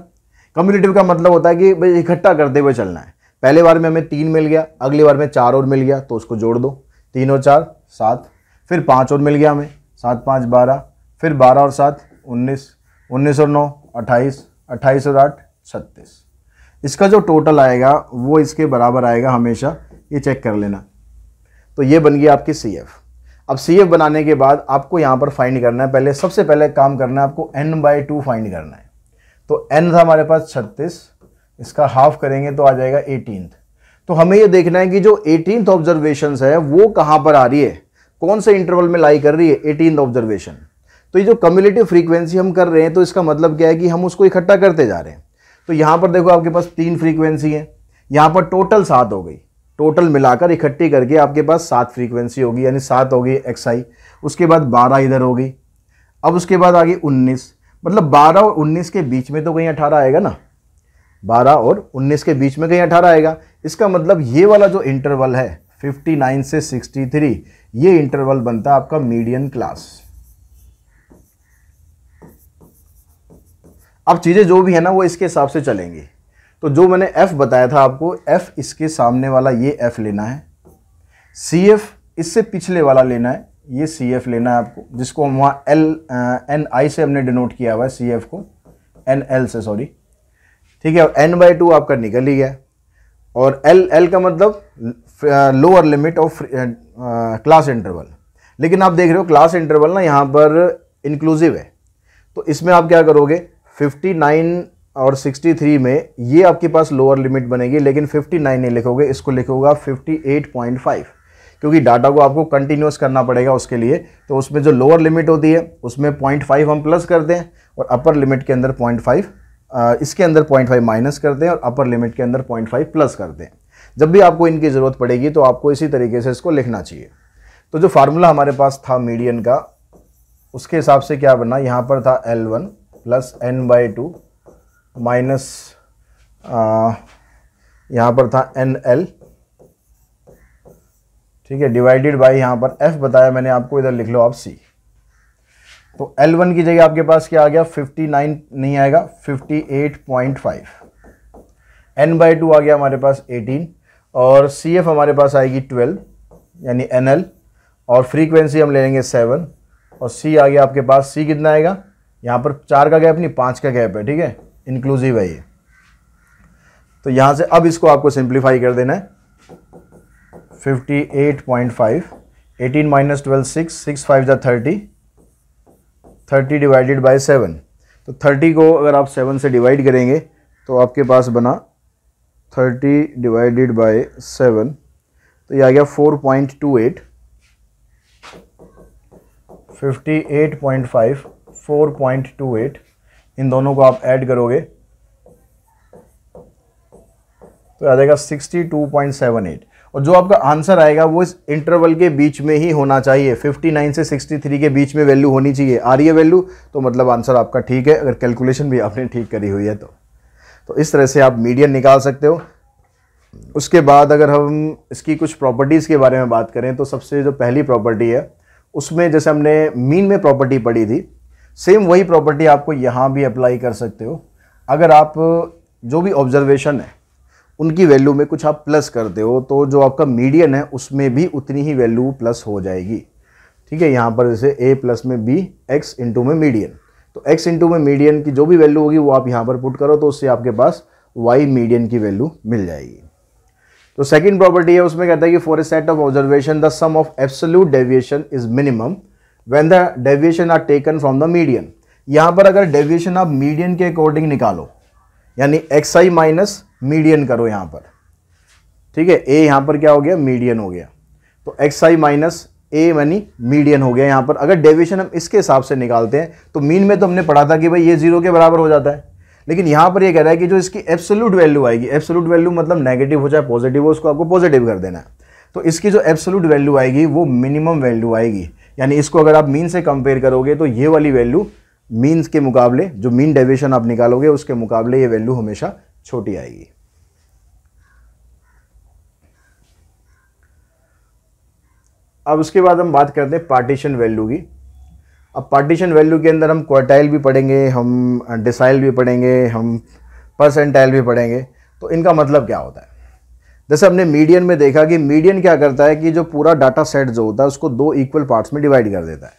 कम्युलेटिव का मतलब होता है कि भाई इकट्ठा करते हुए चलना है पहले बार में हमें तीन मिल गया अगली बार में चार और मिल गया तो उसको जोड़ दो तीन और चार सात फिर पाँच और मिल गया हमें सात पाँच बारह फिर बारह और सात उन्नीस उन्नीस और नौ अट्ठाईस अट्ठाईस और आठ छत्तीस इसका जो टोटल आएगा वो इसके बराबर आएगा हमेशा ये चेक कर लेना तो ये बन गई आपकी सी एफ अब सी एफ बनाने के बाद आपको यहाँ पर फाइंड करना है पहले सबसे पहले काम करना है आपको एन बाई टू फाइंड करना है तो एन था हमारे पास छत्तीस इसका हाफ करेंगे तो आ जाएगा एटीन तो हमें ये देखना है कि जो एटीन ऑब्जर्वेशन है वो कहाँ पर आ रही है कौन से इंटरवल में लाई कर रही है एटीन ऑब्जर्वेशन तो ये जो कम्युनिटी फ्रीक्वेंसी हम कर रहे हैं तो इसका मतलब क्या है कि हम उसको इकट्ठा करते जा रहे हैं तो यहाँ पर देखो आपके पास तीन फ्रीक्वेंसी हैं यहाँ पर टोटल सात हो गई टोटल मिलाकर इकट्ठी करके आपके पास सात फ्रीक्वेंसी होगी यानी सात होगी एक्स आई उसके बाद बारह इधर होगी अब उसके बाद आगे उन्नीस मतलब बारह और उन्नीस के बीच में तो कहीं अठारह आएगा ना बारह और उन्नीस के बीच में कहीं अठारह आएगा इसका मतलब ये वाला जो इंटरवल है नाइन से थ्री ये इंटरवल बनता है आपका मीडियन क्लास अब चीज़ें जो भी है ना वो इसके हिसाब से चलेंगी तो जो मैंने एफ़ बताया था आपको एफ़ इसके सामने वाला ये एफ़ लेना है सी एफ़ इससे पिछले वाला लेना है ये सी एफ़ लेना है आपको जिसको हम वहाँ एल एन आई से हमने डिनोट किया हुआ है सी एफ़ को एन एल से सॉरी ठीक है एन बाई टू आपका निकल ही गया और एल एल का मतलब lower limit of class interval लेकिन आप देख रहे हो क्लास इंटरवल ना यहाँ पर इंक्लूसिव है तो इसमें आप क्या करोगे 59 और 63 में ये आपके पास लोअर लिमिट बनेगी लेकिन 59 नहीं लिखोगे इसको लिखोगा 58.5 क्योंकि डाटा को आपको कंटिन्यूस करना पड़ेगा उसके लिए तो उसमें जो लोअर लिमिट होती है उसमें पॉइंट हम प्लस कर दें और अपर लिमिट के अंदर पॉइंट इसके अंदर पॉइंट माइनस कर दें और अपर लिमिट के अंदर पॉइंट प्लस कर दें जब भी आपको इनकी ज़रूरत पड़ेगी तो आपको इसी तरीके से इसको लिखना चाहिए तो जो फार्मूला हमारे पास था मीडियन का उसके हिसाब से क्या बना यहाँ पर था L one plus N by two minus यहाँ पर था एन एल ठीक है डिवाइडेड बाय यहाँ पर एफ बताया मैंने आपको इधर लिख लो आप सी तो एल वन की जगह आपके पास क्या आ गया फिफ्टी नाइन नहीं आएगा fifty eight point five N by two आ गया हमारे पास एटीन और सी एफ हमारे पास आएगी ट्वेल्व यानी एन एल और फ्रीक्वेंसी हम ले लेंगे सेवन और सी आ गया आपके पास सी कितना आएगा यहाँ पर चार का गैप नहीं पाँच का गैप है ठीक है इंक्लूसिव है ये तो यहाँ से अब इसको आपको सिंप्लीफाई कर देना है fifty eight point five eighteen minus twelve six six five ज़ा thirty thirty divided by seven तो थर्टी को अगर आप सेवन से डिवाइड करेंगे तो आपके पास बना थर्टी डिवाइडेड बाय सेवन तो ये आ गया four point two eight fifty eight point five four point two eight इन दोनों को आप ऐड करोगे तो आ जाएगा sixty two point seven eight और जो आपका आंसर आएगा वो इस इंटरवल के बीच में ही होना चाहिए 59 से 63 के बीच में वैल्यू होनी चाहिए आ रही है वैल्यू तो मतलब आंसर आपका ठीक है अगर कैलकुलेशन भी आपने ठीक करी हुई है तो तो इस तरह से आप मीडियम निकाल सकते हो उसके बाद अगर हम इसकी कुछ प्रॉपर्टीज़ के बारे में बात करें तो सबसे जो पहली प्रॉपर्टी है उसमें जैसे हमने मीन में प्रॉपर्टी पढ़ी थी सेम वही प्रॉपर्टी आपको यहाँ भी अप्लाई कर सकते हो अगर आप जो भी ऑब्जर्वेशन है उनकी वैल्यू में कुछ आप प्लस करते हो तो जो आपका मीडियन है उसमें भी उतनी ही वैल्यू प्लस हो जाएगी ठीक है यहाँ पर जैसे ए प्लस में बी एक्स इंटू में मीडियन तो एक्स इंटू में मीडियन की जो भी वैल्यू होगी वो आप यहाँ पर पुट करो तो उससे आपके पास वाई मीडियन की वैल्यू मिल जाएगी तो सेकंड प्रॉपर्टी है उसमें कहता है कि for a set of observation the sum of absolute deviation is minimum when the deviation are taken from the median यहाँ पर अगर डेविएशन आप मीडियन के अकॉर्डिंग निकालो यानी एक्स आई माइनस मीडियन करो यहाँ पर ठीक है ए यहाँ पर क्या हो गया मीडियन हो गया तो एक्स आई माइनस ए यानी मीडियन हो गया यहाँ पर अगर डेविएशन हम इसके हिसाब से निकालते हैं तो मीन में तो हमने पढ़ा था कि भाई ये जीरो के बराबर हो जाता है लेकिन यहाँ पर ये कह रहा है कि जो इसकी एब्सोल्यूट वैल्यू आएगी एब्सोल्यूट वैल्यू मतलब नेगेटिव हो जाए पॉजिटिव हो उसको आपको पॉजिटिव कर देना है तो इसकी जो एब्सोल्यूट वैल्यू आएगी वो मिनिमम वैल्यू आएगी यानी इसको अगर आप मीन से कंपेयर करोगे तो ये वाली वैल्यू मीन्स के मुकाबले जो मीन डेविएशन आप निकालोगे उसके मुकाबले ये वैल्यू हमेशा छोटी आएगी अब उसके बाद हम बात करते हैं पार्टीशन वैल्यू की अब पार्टीशन वैल्यू के अंदर हम क्वार्टाइल भी पढ़ेंगे हम डिसाइल भी पढ़ेंगे हम परसेंटाइल भी पढ़ेंगे तो इनका मतलब क्या होता है जैसे हमने मीडियन में देखा कि मीडियन क्या करता है कि जो पूरा डाटा सेट जो होता है उसको दो इक्वल पार्ट्स में डिवाइड कर देता है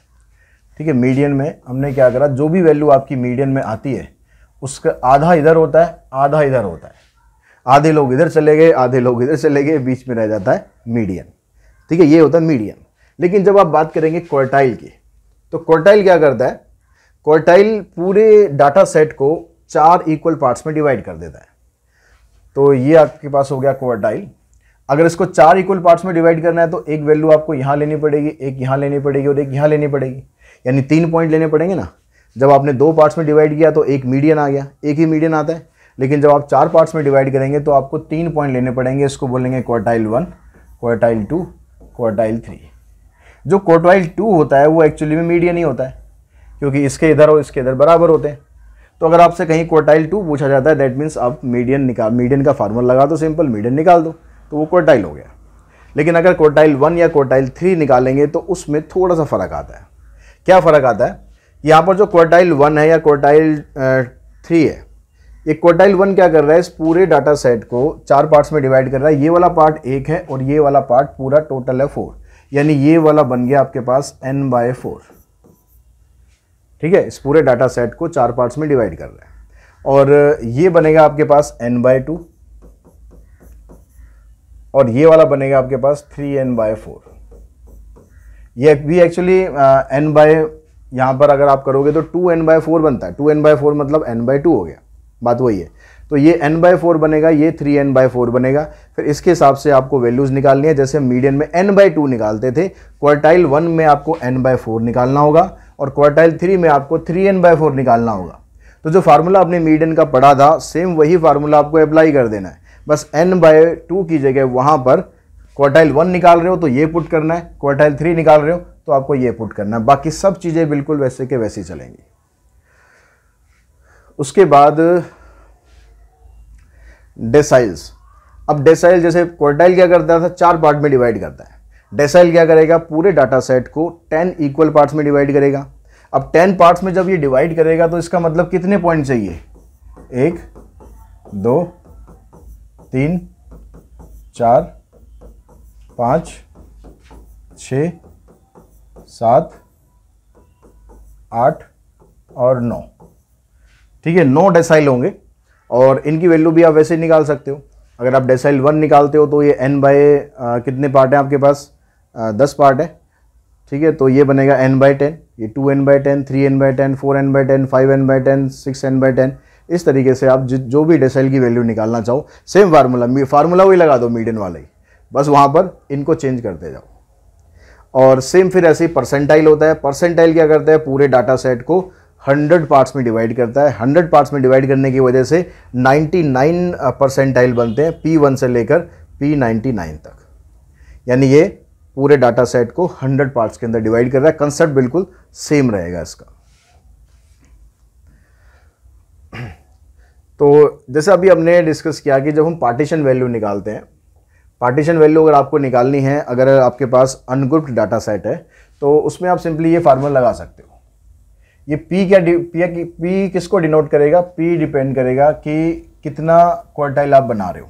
ठीक है मीडियन में हमने क्या करा जो भी वैल्यू आपकी मीडियन में आती है उसका आधा इधर होता है आधा इधर होता है आधे लोग इधर चले गए आधे लोग इधर चले गए बीच में रह जाता है मीडियन ठीक है ये होता है मीडियन लेकिन जब आप बात करेंगे क्वार्टाइल की तो क्वार्टाइल क्या करता है क्वार्टाइल पूरे डाटा सेट को चार इक्वल पार्ट्स में डिवाइड कर देता है तो ये आपके पास हो गया क्वार्टाइल अगर इसको चार इक्वल पार्ट्स में डिवाइड करना है तो एक वैल्यू आपको यहाँ लेनी पड़ेगी एक यहाँ लेनी पड़ेगी और एक यहाँ लेनी पड़ेगी यानी तीन पॉइंट लेने पड़ेंगे ना जब आपने दो पार्ट्स में डिवाइड किया तो एक मीडियन आ गया एक ही मीडियन आता है लेकिन जब आप चार पार्ट्स में डिवाइड करेंगे तो आपको तीन पॉइंट लेने पड़ेंगे इसको बोलेंगे quartile one quartile two quartile three जो क्वार्टाइल टू होता है वो एक्चुअली में मीडियन ही होता है क्योंकि इसके इधर और इसके इधर बराबर होते हैं तो अगर आपसे कहीं क्वार्टाइल टू पूछा जाता है दैट मीन्स आप मीडियन निकाल मीडियन का फार्मूला लगा दो सिंपल मीडियन निकाल दो तो वो क्वार्टाइल हो गया लेकिन अगर क्वार्टाइल वन या क्वार्टाइल थ्री निकालेंगे तो उसमें थोड़ा सा फ़र्क आता है क्या फ़र्क आता है यहाँ पर जो क्वार्टाइल वन है या क्वार्टाइल थ्री है ये क्वार्टाइल वन क्या कर रहा है इस पूरे डाटा सेट को चार पार्ट्स में डिवाइड कर रहा है ये वाला पार्ट एक है और ये वाला पार्ट पूरा टोटल है फोर यानी ये वाला बन गया आपके पास एन बाय फोर ठीक है इस पूरे डाटा सेट को चार पार्ट्स में डिवाइड कर रहे हैं और ये बनेगा आपके पास एन बाय टू और ये वाला बनेगा आपके पास थ्री एन बाय फोर ये भी एक्चुअली एन बाय यहाँ पर अगर आप करोगे तो टू एन बाय फोर बनता है टू एन बाय फोर मतलब एन बाय टू हो गया बात वही है तो ये एन बाय फोर बनेगा ये थ्री एन बाय फोर बनेगा फिर इसके हिसाब से आपको वैल्यूज़ निकालनी है जैसे मीडियन में एन बाय टू निकालते थे क्वार्टाइल वन में आपको एन बाय फोर निकालना होगा और क्वार्टाइल थ्री में आपको थ्री एन बाय फोर निकालना होगा तो जो फार्मूला आपने मीडियन का पढ़ा था सेम वही फार्मूला आपको अप्लाई कर देना है बस एन बाय टू की जगह वहाँ पर क्वार्टाइल वन निकाल रहे हो तो ये पुट करना है क्वार्टाइल थ्री निकाल रहे हो तो आपको ये पुट करना है बाकी सब चीज़ें बिल्कुल वैसे के वैसे चलेंगी उसके बाद डेसाइल्स अब डेसाइल जैसे क्वार्टाइल क्या करता था चार पार्ट में डिवाइड करता है डेसाइल क्या करेगा पूरे डाटा सेट को टेन इक्वल पार्ट्स में डिवाइड करेगा अब टेन पार्ट्स में जब ये डिवाइड करेगा तो इसका मतलब कितने पॉइंट चाहिए एक दो तीन चार पाँच छ सात आठ और नौ ठीक है नौ डेसाइल होंगे और इनकी वैल्यू भी आप वैसे निकाल सकते हो अगर आप डेसाइल वन निकालते हो तो ये एन बाय कितने पार्ट हैं आपके पास दस पार्ट है ठीक है तो ये बनेगा एन बाई टेन ये two N by ten three N by ten four N by ten five N by ten six N by ten इस तरीके से आप जो भी डेसाइल की वैल्यू निकालना चाहो सेम फार्मूला फार्मूला वही लगा दो मीडियन वाला ही बस वहाँ पर इनको चेंज करते जाओ और सेम फिर ऐसे ही परसेंटाइल होता है परसेंटाइल क्या करता है पूरे डाटा सेट को हंड्रेड पार्ट्स में डिवाइड करता है हंड्रेड पार्ट्स में डिवाइड करने की वजह से नाइन्टी नाइन परसेंटाइल बनते हैं पी वन से लेकर पी नाइन्टी नाइन तक यानी ये पूरे डाटा सेट को 100 पार्ट्स के अंदर डिवाइड कर रहा है कंसेप्ट बिल्कुल सेम रहेगा इसका तो जैसे अभी हमने डिस्कस किया कि जब हम पार्टीशन वैल्यू निकालते हैं पार्टीशन वैल्यू अगर आपको निकालनी है अगर आपके पास अनग्रुप्ड डाटा सेट है तो उसमें आप सिंपली ये फार्मूला लगा सकते हो ये पी क्या पी, पी किसको डिनोट करेगा पी डिपेंड करेगा कि कितना क्वार्टाइल आप बना रहे हो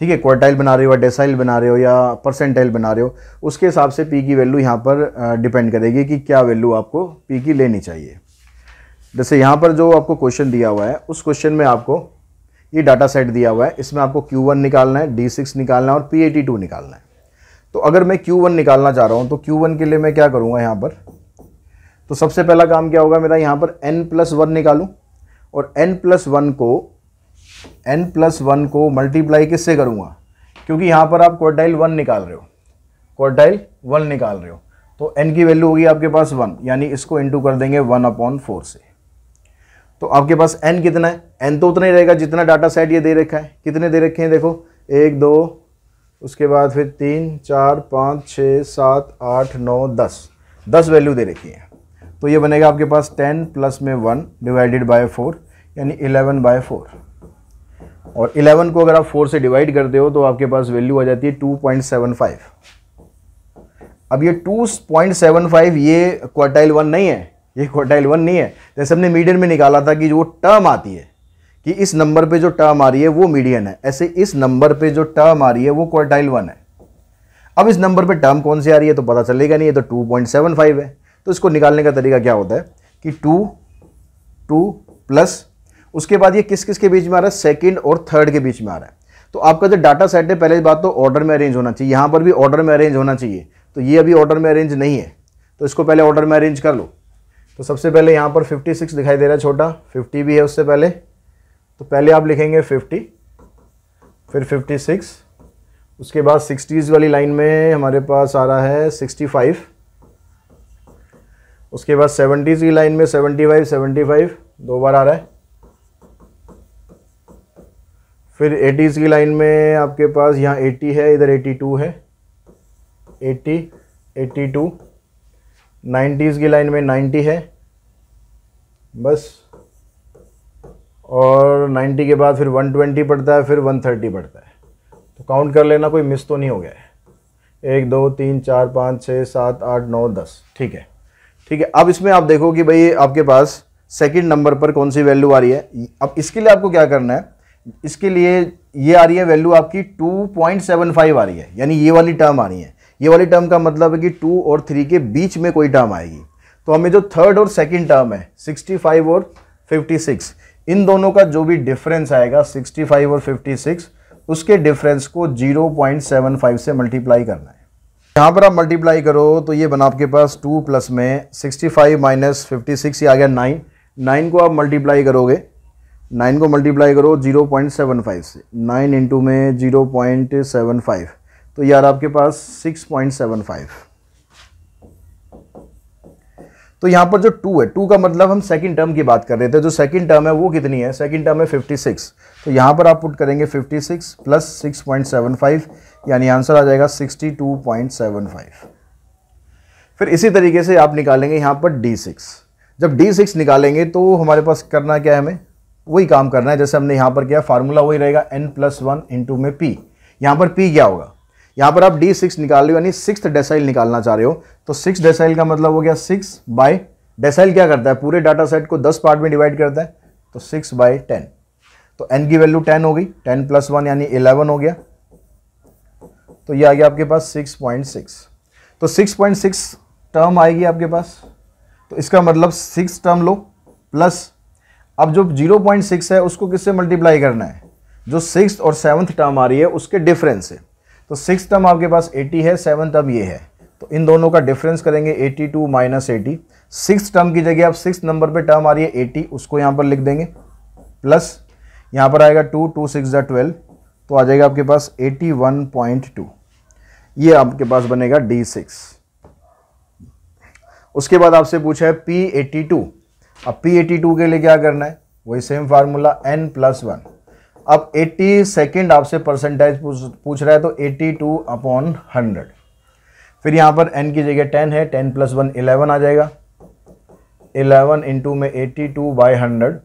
ठीक है क्वार्टाइल बना रहे हो या डेसाइल बना रहे हो या परसेंटाइल बना रहे हो उसके हिसाब से पी की वैल्यू यहाँ पर डिपेंड करेगी कि क्या वैल्यू आपको पी की लेनी चाहिए जैसे यहाँ पर जो आपको क्वेश्चन दिया हुआ है उस क्वेश्चन में आपको ये डाटा सेट दिया हुआ है इसमें आपको Q1 निकालना है D6 निकालना है और P82 निकालना है तो अगर मैं Q1 निकालना चाह रहा हूँ तो Q1 के लिए मैं क्या करूँगा यहाँ पर तो सबसे पहला काम क्या होगा मेरा यहाँ पर n प्लस वन निकालूँ और n प्लस वन को एन प्लस वन को मल्टीप्लाई किससे करूँगा क्योंकि यहाँ पर आप क्वार्टाइल वन निकाल रहे हो क्वार्टाइल वन निकाल रहे हो तो एन की वैल्यू होगी आपके पास वन यानी इसको इंटू कर देंगे वन अपॉन फोर से तो आपके पास एन कितना है एन तो उतना ही रहेगा जितना डाटा सेट ये दे रखा है कितने दे रखे हैं देखो एक दो उसके बाद फिर तीन चार पाँच छः सात आठ नौ दस दस वैल्यू दे रखी है तो ये बनेगा आपके पास टेन प्लस में वन डिवाइडेड बाय फोर यानी इलेवन बाय फोर और 11 को अगर आप 4 से डिवाइड करते हो तो आपके पास वैल्यू आ जाती है 2.75 अब ये 2.75 ये क्वार्टाइल वन नहीं है ये क्वार्टाइल वन नहीं है जैसे हमने मीडियन में निकाला था कि जो टर्म आती है कि इस नंबर पे जो टर्म आ रही है वो मीडियन है ऐसे इस नंबर पे जो टर्म आ रही है वो क्वार्टाइल वन है अब इस नंबर पे टर्म कौन सी आ रही है तो पता चलेगा नहीं ये तो 2.75 है तो इसको निकालने का तरीका क्या होता है कि 2 2 प्लस उसके बाद ये किस किस के बीच में आ रहा है सेकेंड और थर्ड के बीच में आ रहा है तो आपका जो डाटा सेट है पहले बात तो ऑर्डर में अरेंज होना चाहिए यहाँ पर भी ऑर्डर में अरेंज होना चाहिए तो ये अभी ऑर्डर में अरेंज नहीं है तो इसको पहले ऑर्डर में अरेंज कर लो तो सबसे पहले यहाँ पर 56 दिखाई दे रहा है छोटा 50 भी है उससे पहले तो पहले आप लिखेंगे 50 फिर 56 उसके बाद 60s वाली लाइन में हमारे पास आ रहा है 65 उसके बाद 70s की लाइन में 75 75 दो बार आ रहा है फिर एटीज़ की लाइन में आपके पास यहाँ एटी है इधर एटी टू है एटी एटी टू नाइन्टीज़ की लाइन में नाइन्टी है बस और नाइन्टी के बाद फिर वन ट्वेंटी पड़ता है फिर वन थर्टी पड़ता है तो काउंट कर लेना कोई मिस तो नहीं हो गया है एक दो तीन चार पाँच छः सात आठ नौ दस ठीक है ठीक है अब इसमें आप देखो कि भाई आपके पास सेकंड नंबर पर कौन सी वैल्यू आ रही है अब इसके लिए आपको क्या करना है इसके लिए ये आ रही है वैल्यू आपकी 2.75 आ रही है यानी ये वाली टर्म आ रही है ये वाली टर्म का मतलब है कि टू और थ्री के बीच में कोई टर्म आएगी तो हमें जो थर्ड और सेकेंड टर्म है सिक्सटी और फिफ्टी इन दोनों का जो भी डिफरेंस आएगा 65 और 56 उसके डिफरेंस को 0.75 से मल्टीप्लाई करना है यहाँ पर आप मल्टीप्लाई करो तो ये बना आपके पास 2 प्लस में 65 माइनस फिफ्टी ये आ गया 9 9 को आप मल्टीप्लाई करोगे नाइन को मल्टीप्लाई करो जीरो पॉइंट सेवन फाइव से नाइन इंटू में जीरो पॉइंट सेवन फाइव तो यार आपके पास सिक्स पॉइंट सेवन फाइव तो यहाँ पर जो टू है टू का मतलब हम सेकंड टर्म की बात कर रहे थे जो सेकंड टर्म है वो कितनी है सेकंड टर्म है फिफ्टी सिक्स तो यहाँ पर आप पुट करेंगे fifty six plus six point seven five यानी आंसर आ जाएगा sixty two point seven five फिर इसी तरीके से आप निकालेंगे यहाँ पर डी सिक्स जब डी सिक्स निकालेंगे तो हमारे पास करना क्या है हमें वही काम करना है जैसे हमने यहाँ पर किया फार्मूला वही रहेगा एन प्लस वन इंटू में पी यहाँ पर पी क्या होगा यहाँ पर आप डी सिक्स निकाल रहे हो यानी सिक्स डेसाइल निकालना चाह रहे हो तो सिक्स डेसाइल का मतलब हो गया सिक्स बाय डेसाइल क्या करता है पूरे डाटा सेट को दस पार्ट में डिवाइड करता है तो सिक्स बाय टेन तो एन की वैल्यू टेन हो गई टेन प्लस वन यानी इलेवन हो गया तो ये आ गया आपके पास सिक्स पॉइंट सिक्स तो सिक्स पॉइंट सिक्स टर्म आएगी आपके पास तो इसका मतलब सिक्स टर्म लो प्लस अब जो 0.6 है उसको किससे मल्टीप्लाई करना है जो सिक्स और सेवन्थ टर्म आ रही है उसके डिफरेंस से तो सिक्स टर्म आपके पास 80 है सेवन टर्म ये है तो इन दोनों का डिफरेंस करेंगे 82 two minus eighty six term की जगह आप सिक्स नंबर पे टर्म आ रही है 80 उसको यहाँ पर लिख देंगे प्लस यहाँ पर आएगा टू टू सिक्स या ट्वेल्व तो आ जाएगा आपके पास टू ये आपके पास बनेगा सिक्स उसके बाद आपसे पूछा है टू अब पी एटी टू के लिए क्या करना है वही same formula N plus one अब एट्टी सेकेंड आपसे परसेंटेज पूछ रहा है तो एट्टी टू अपॉन हंड्रेड फिर यहाँ पर एन की जगह टेन है टेन प्लस वन इलेवन आ जाएगा इलेवन इंटू में एट्टी टू बाई हंड्रेड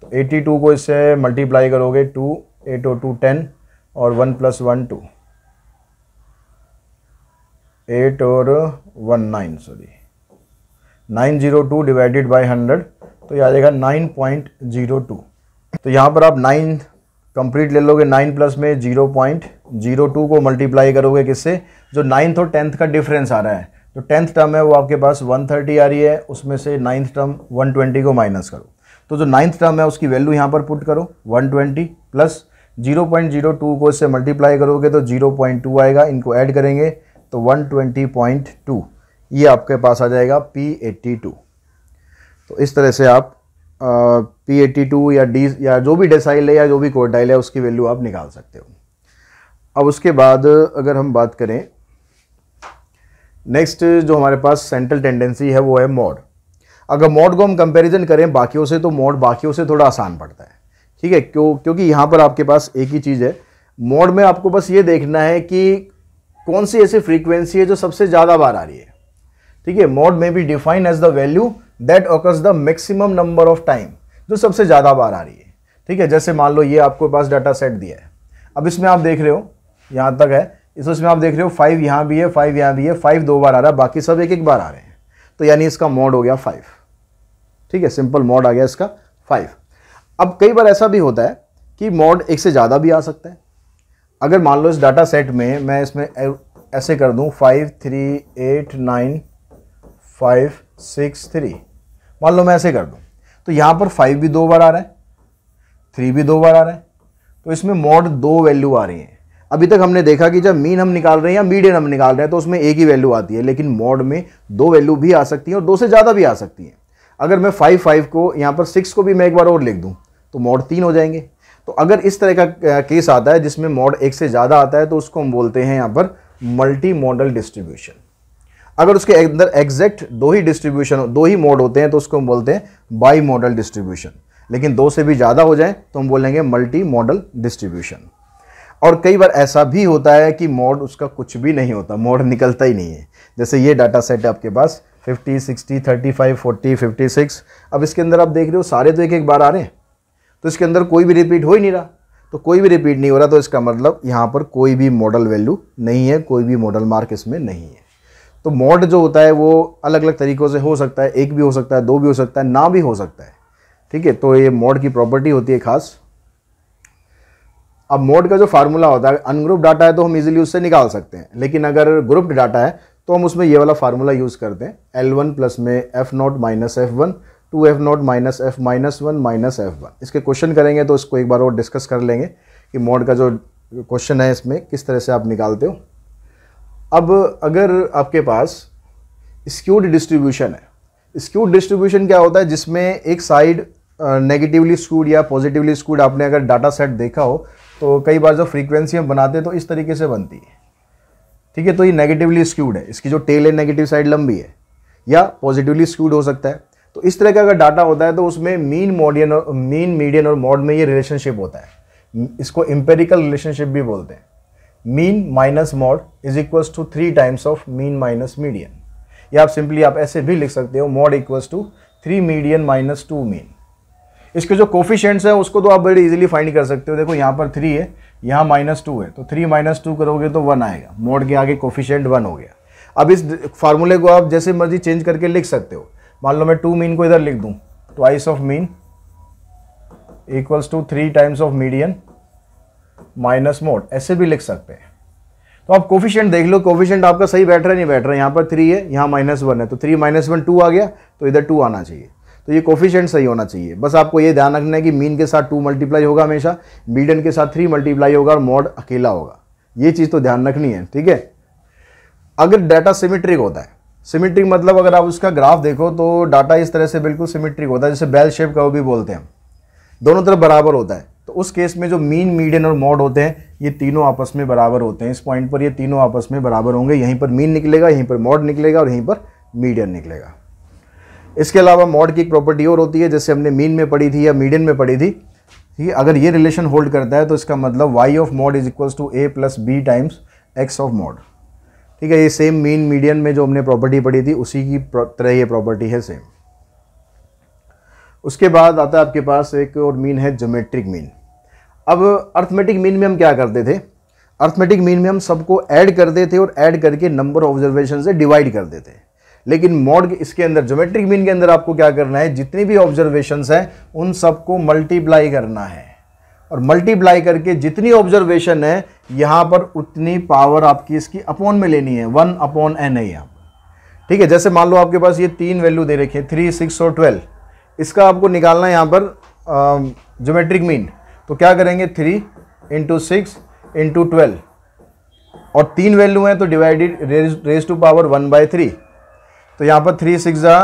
तो एट्टी टू को इससे मल्टीप्लाई करोगे two eight O two ten और one plus one two eight और one nine sorry nine zero two divided by hundred तो यह आ जाएगा नाइन पॉइंट जीरो टू तो यहाँ पर आप नाइन कंप्लीट ले लोगे नाइन प्लस में जीरो पॉइंट जीरो टू को मल्टीप्लाई करोगे किससे जो नाइन्थ और टेंथ का डिफरेंस आ रहा है जो टेंथ टर्म है वो आपके पास वन थर्टी आ रही है उसमें से नाइन्थ टर्म वन ट्वेंटी को माइनस करो तो जो नाइन्थ टर्म है उसकी वैल्यू यहाँ पर पुट करो one twenty plus zero point zero two को इससे मल्टीप्लाई करोगे तो जीरो पॉइंट टू आएगा इनको ऐड करेंगे तो वन ट्वेंटी पॉइंट टू ये आपके पास आ जाएगा पी टू तो इस तरह से आप पी एट्टी टू या डी या जो भी डेसाइल है या जो भी कोर्टाइल है उसकी वैल्यू आप निकाल सकते हो अब उसके बाद अगर हम बात करें नेक्स्ट जो हमारे पास सेंट्रल टेंडेंसी है वो है मोड अगर मोड को हम कंपैरिजन करें बाकियों से तो मोड बाकियों से थोड़ा आसान पड़ता है ठीक है क्यों क्योंकि यहाँ पर आपके पास एक ही चीज़ है मोड में आपको बस ये देखना है कि कौन सी ऐसी फ्रीक्वेंसी है जो सबसे ज़्यादा बार आ रही है ठीक है मॉड में be define as the value that occurs the maximum number of time जो सबसे ज़्यादा बार आ रही है ठीक है जैसे मान लो ये आपके पास डाटा सेट दिया है अब इसमें आप देख रहे हो यहाँ तक है इस उसमें आप देख रहे हो फाइव यहाँ भी है फाइव यहाँ भी है फाइव दो बार आ रहा है बाकी सब एक एक बार आ रहे हैं तो यानी इसका मॉड हो गया फाइव ठीक है सिंपल मॉड आ गया इसका फाइव अब कई बार ऐसा भी होता है कि मॉड एक से ज़्यादा भी आ सकता है अगर मान लो इस डाटा सेट में मैं इसमें ऐसे कर दूँ five three eight nine five six three मान लो मैं ऐसे कर दूँ तो यहाँ पर फाइव भी दो बार आ रहा है थ्री भी दो बार आ रहा है तो इसमें मॉड दो वैल्यू आ रही है अभी तक हमने देखा कि जब मीन हम निकाल रहे हैं या मीडियन हम निकाल रहे हैं तो उसमें एक ही वैल्यू आती है लेकिन मॉड में दो वैल्यू भी आ सकती है और दो से ज़्यादा भी आ सकती हैं अगर मैं फाइव फाइव को यहाँ पर सिक्स को भी मैं एक बार और लिख दूँ तो मॉड तीन हो जाएंगे तो अगर इस तरह का केस आता है जिसमें मॉड एक से ज़्यादा आता है तो उसको हम बोलते हैं यहाँ पर मल्टी मॉडल डिस्ट्रीब्यूशन अगर उसके अंदर एग्जैक्ट दो ही डिस्ट्रीब्यूशन दो ही मोड होते हैं तो उसको हम बोलते हैं बाई मॉडल डिस्ट्रीब्यूशन लेकिन दो से भी ज़्यादा हो जाए तो हम बोलेंगे मल्टी मॉडल डिस्ट्रीब्यूशन और कई बार ऐसा भी होता है कि मोड उसका कुछ भी नहीं होता मोड निकलता ही नहीं है जैसे ये डाटा सेट है आपके पास 50, 60, 35, 40, 56 अब इसके अंदर आप देख रहे हो सारे तो एक एक बार आ रहे हैं तो इसके अंदर कोई भी रिपीट हो ही नहीं रहा तो कोई भी रिपीट नहीं हो रहा तो इसका मतलब यहाँ पर कोई भी मॉडल वैल्यू नहीं है कोई भी मॉडल मार्क इसमें नहीं है तो मॉड जो होता है वो अलग अलग तरीक़ों से हो सकता है एक भी हो सकता है दो भी हो सकता है ना भी हो सकता है ठीक है तो ये मॉड की प्रॉपर्टी होती है खास अब मॉड का जो फार्मूला होता है अनग्रुप डाटा है तो हम इजीली उससे निकाल सकते हैं लेकिन अगर ग्रुप्ड डाटा है तो हम उसमें ये वाला फार्मूला यूज़ करते हैं एल वन प्लस में F naught minus F one two F naught minus F minus one minus F one इसके क्वेश्चन करेंगे तो इसको एक बार और डिस्कस कर लेंगे कि मॉड का जो क्वेश्चन है इसमें किस तरह से आप निकालते हो अब अगर आपके पास स्क्यूड डिस्ट्रीब्यूशन है स्क्यूड डिस्ट्रीब्यूशन क्या होता है जिसमें एक साइड नेगेटिवली स्क्यूड या पॉजिटिवली स्क्यूड आपने अगर डाटा सेट देखा हो तो कई बार जब फ्रीक्वेंसी हम बनाते हैं तो इस तरीके से बनती है ठीक है तो ये नेगेटिवली स्क्यूड है इसकी जो टेल है नेगेटिव साइड लंबी है या पॉजिटिवली स्क्यूड हो सकता है तो इस तरह का अगर डाटा होता है तो उसमें मीन मॉडियन और मीन मीडियन और मॉड में ये रिलेशनशिप होता है इसको एम्पेरिकल रिलेशनशिप भी बोलते हैं mean minus mode is equals to three times of mean minus median या आप सिंपली आप ऐसे भी लिख सकते हो mode equals to three median minus two mean इसके जो कोफिशेंट्स हैं उसको तो आप बड़े इजीली फाइंड कर सकते हो देखो यहाँ पर थ्री है यहाँ माइनस टू है तो थ्री माइनस टू करोगे तो वन आएगा मोड के आगे कोफिशेंट वन हो गया अब इस फार्मूले को आप जैसे मर्जी चेंज करके लिख सकते हो मान लो मैं टू मीन को इधर लिख दूँ twice of mean equals to three times of median minus mode ऐसे भी लिख सकते हैं तो आप कोफिशियंट देख लो कोफिशियंट आपका सही बैठ रहा है नहीं बैठ रहा है यहाँ पर थ्री है यहाँ माइनस वन है तो थ्री माइनस वन टू आ गया तो इधर टू आना चाहिए तो ये कोफिशियंट सही होना चाहिए बस आपको ये ध्यान रखना है कि मीन के साथ टू मल्टीप्लाई होगा हमेशा मीडियन के साथ थ्री मल्टीप्लाई होगा और मॉड अकेला होगा ये चीज़ तो ध्यान रखनी है ठीक है अगर डाटा सिमेट्रिक होता है सिमेट्रिक मतलब अगर आप उसका ग्राफ देखो तो डाटा इस तरह से बिल्कुल सिमेट्रिक होता है जैसे बेल शेप का वो भी बोलते हैं दोनों तरफ बराबर होता है तो उस केस में जो मीन मीडियन और मॉड होते हैं ये तीनों आपस में बराबर होते हैं इस पॉइंट पर ये तीनों आपस में बराबर होंगे यहीं पर मीन निकलेगा यहीं पर मॉड निकलेगा और यहीं पर मीडियन निकलेगा इसके अलावा मॉड की एक प्रॉपर्टी और होती है जैसे हमने मीन में पढ़ी थी या मीडियन में पढ़ी थी ठीक है अगर ये रिलेशन होल्ड करता है तो इसका मतलब Y of mode is equals to A plus B times X of mode ठीक है ये सेम मीन मीडियन में जो हमने प्रॉपर्टी पढ़ी थी उसी की तरह ये प्रॉपर्टी है सेम उसके बाद आता है आपके पास एक और मीन है जोमेट्रिक मीन अब अर्थमेटिक मीन में हम क्या करते थे अर्थमेटिक मीन में हम सबको ऐड करते थे और ऐड करके नंबर ऑब्जर्वेशन से डिवाइड करते थे लेकिन मॉड इसके अंदर जोमेट्रिक मीन के अंदर आपको क्या करना है जितनी भी ऑब्जर्वेशंस हैं उन सबको मल्टीप्लाई करना है और मल्टीप्लाई करके जितनी ऑब्जर्वेशन है यहाँ पर उतनी पावर आपकी इसकी अपॉन में लेनी है वन अपॉन एन है यहाँ ठीक है जैसे मान लो आपके पास ये तीन वैल्यू दे रखे हैं थ्री सिक्स और ट्वेल्व इसका आपको निकालना है यहाँ पर जोमेट्रिक मीन तो क्या करेंगे three into six into twelve और तीन वैल्यू हैं तो divided raise to power one by three तो यहाँ पर थ्री सिक्स ज़ा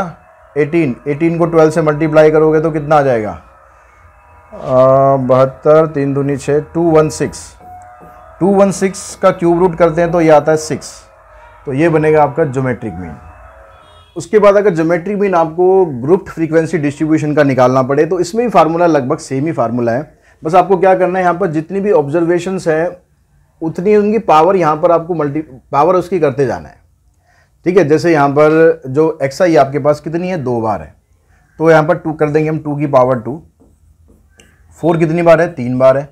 एटीन एटीन को ट्वेल्व से मल्टीप्लाई करोगे तो कितना आ जाएगा बहत्तर तीन दूनी छः two one six two one six का क्यूब रूट करते हैं तो ये आता है सिक्स तो ये बनेगा आपका जोमेट्रिक मीन उसके बाद अगर जोमेट्री मीन आपको ग्रुप्ड फ्रीक्वेंसी डिस्ट्रीब्यूशन का निकालना पड़े तो इसमें भी फार्मूला लगभग सेम ही फार्मूला है बस आपको क्या करना है यहाँ पर जितनी भी ऑब्जर्वेशन है उतनी उनकी पावर यहाँ पर आपको मल्टी पावर उसकी करते जाना है ठीक है जैसे यहाँ पर जो एक्स आई आपके पास कितनी है दो बार है तो यहाँ पर टू कर देंगे हम टू की पावर टू फोर कितनी बार है तीन बार है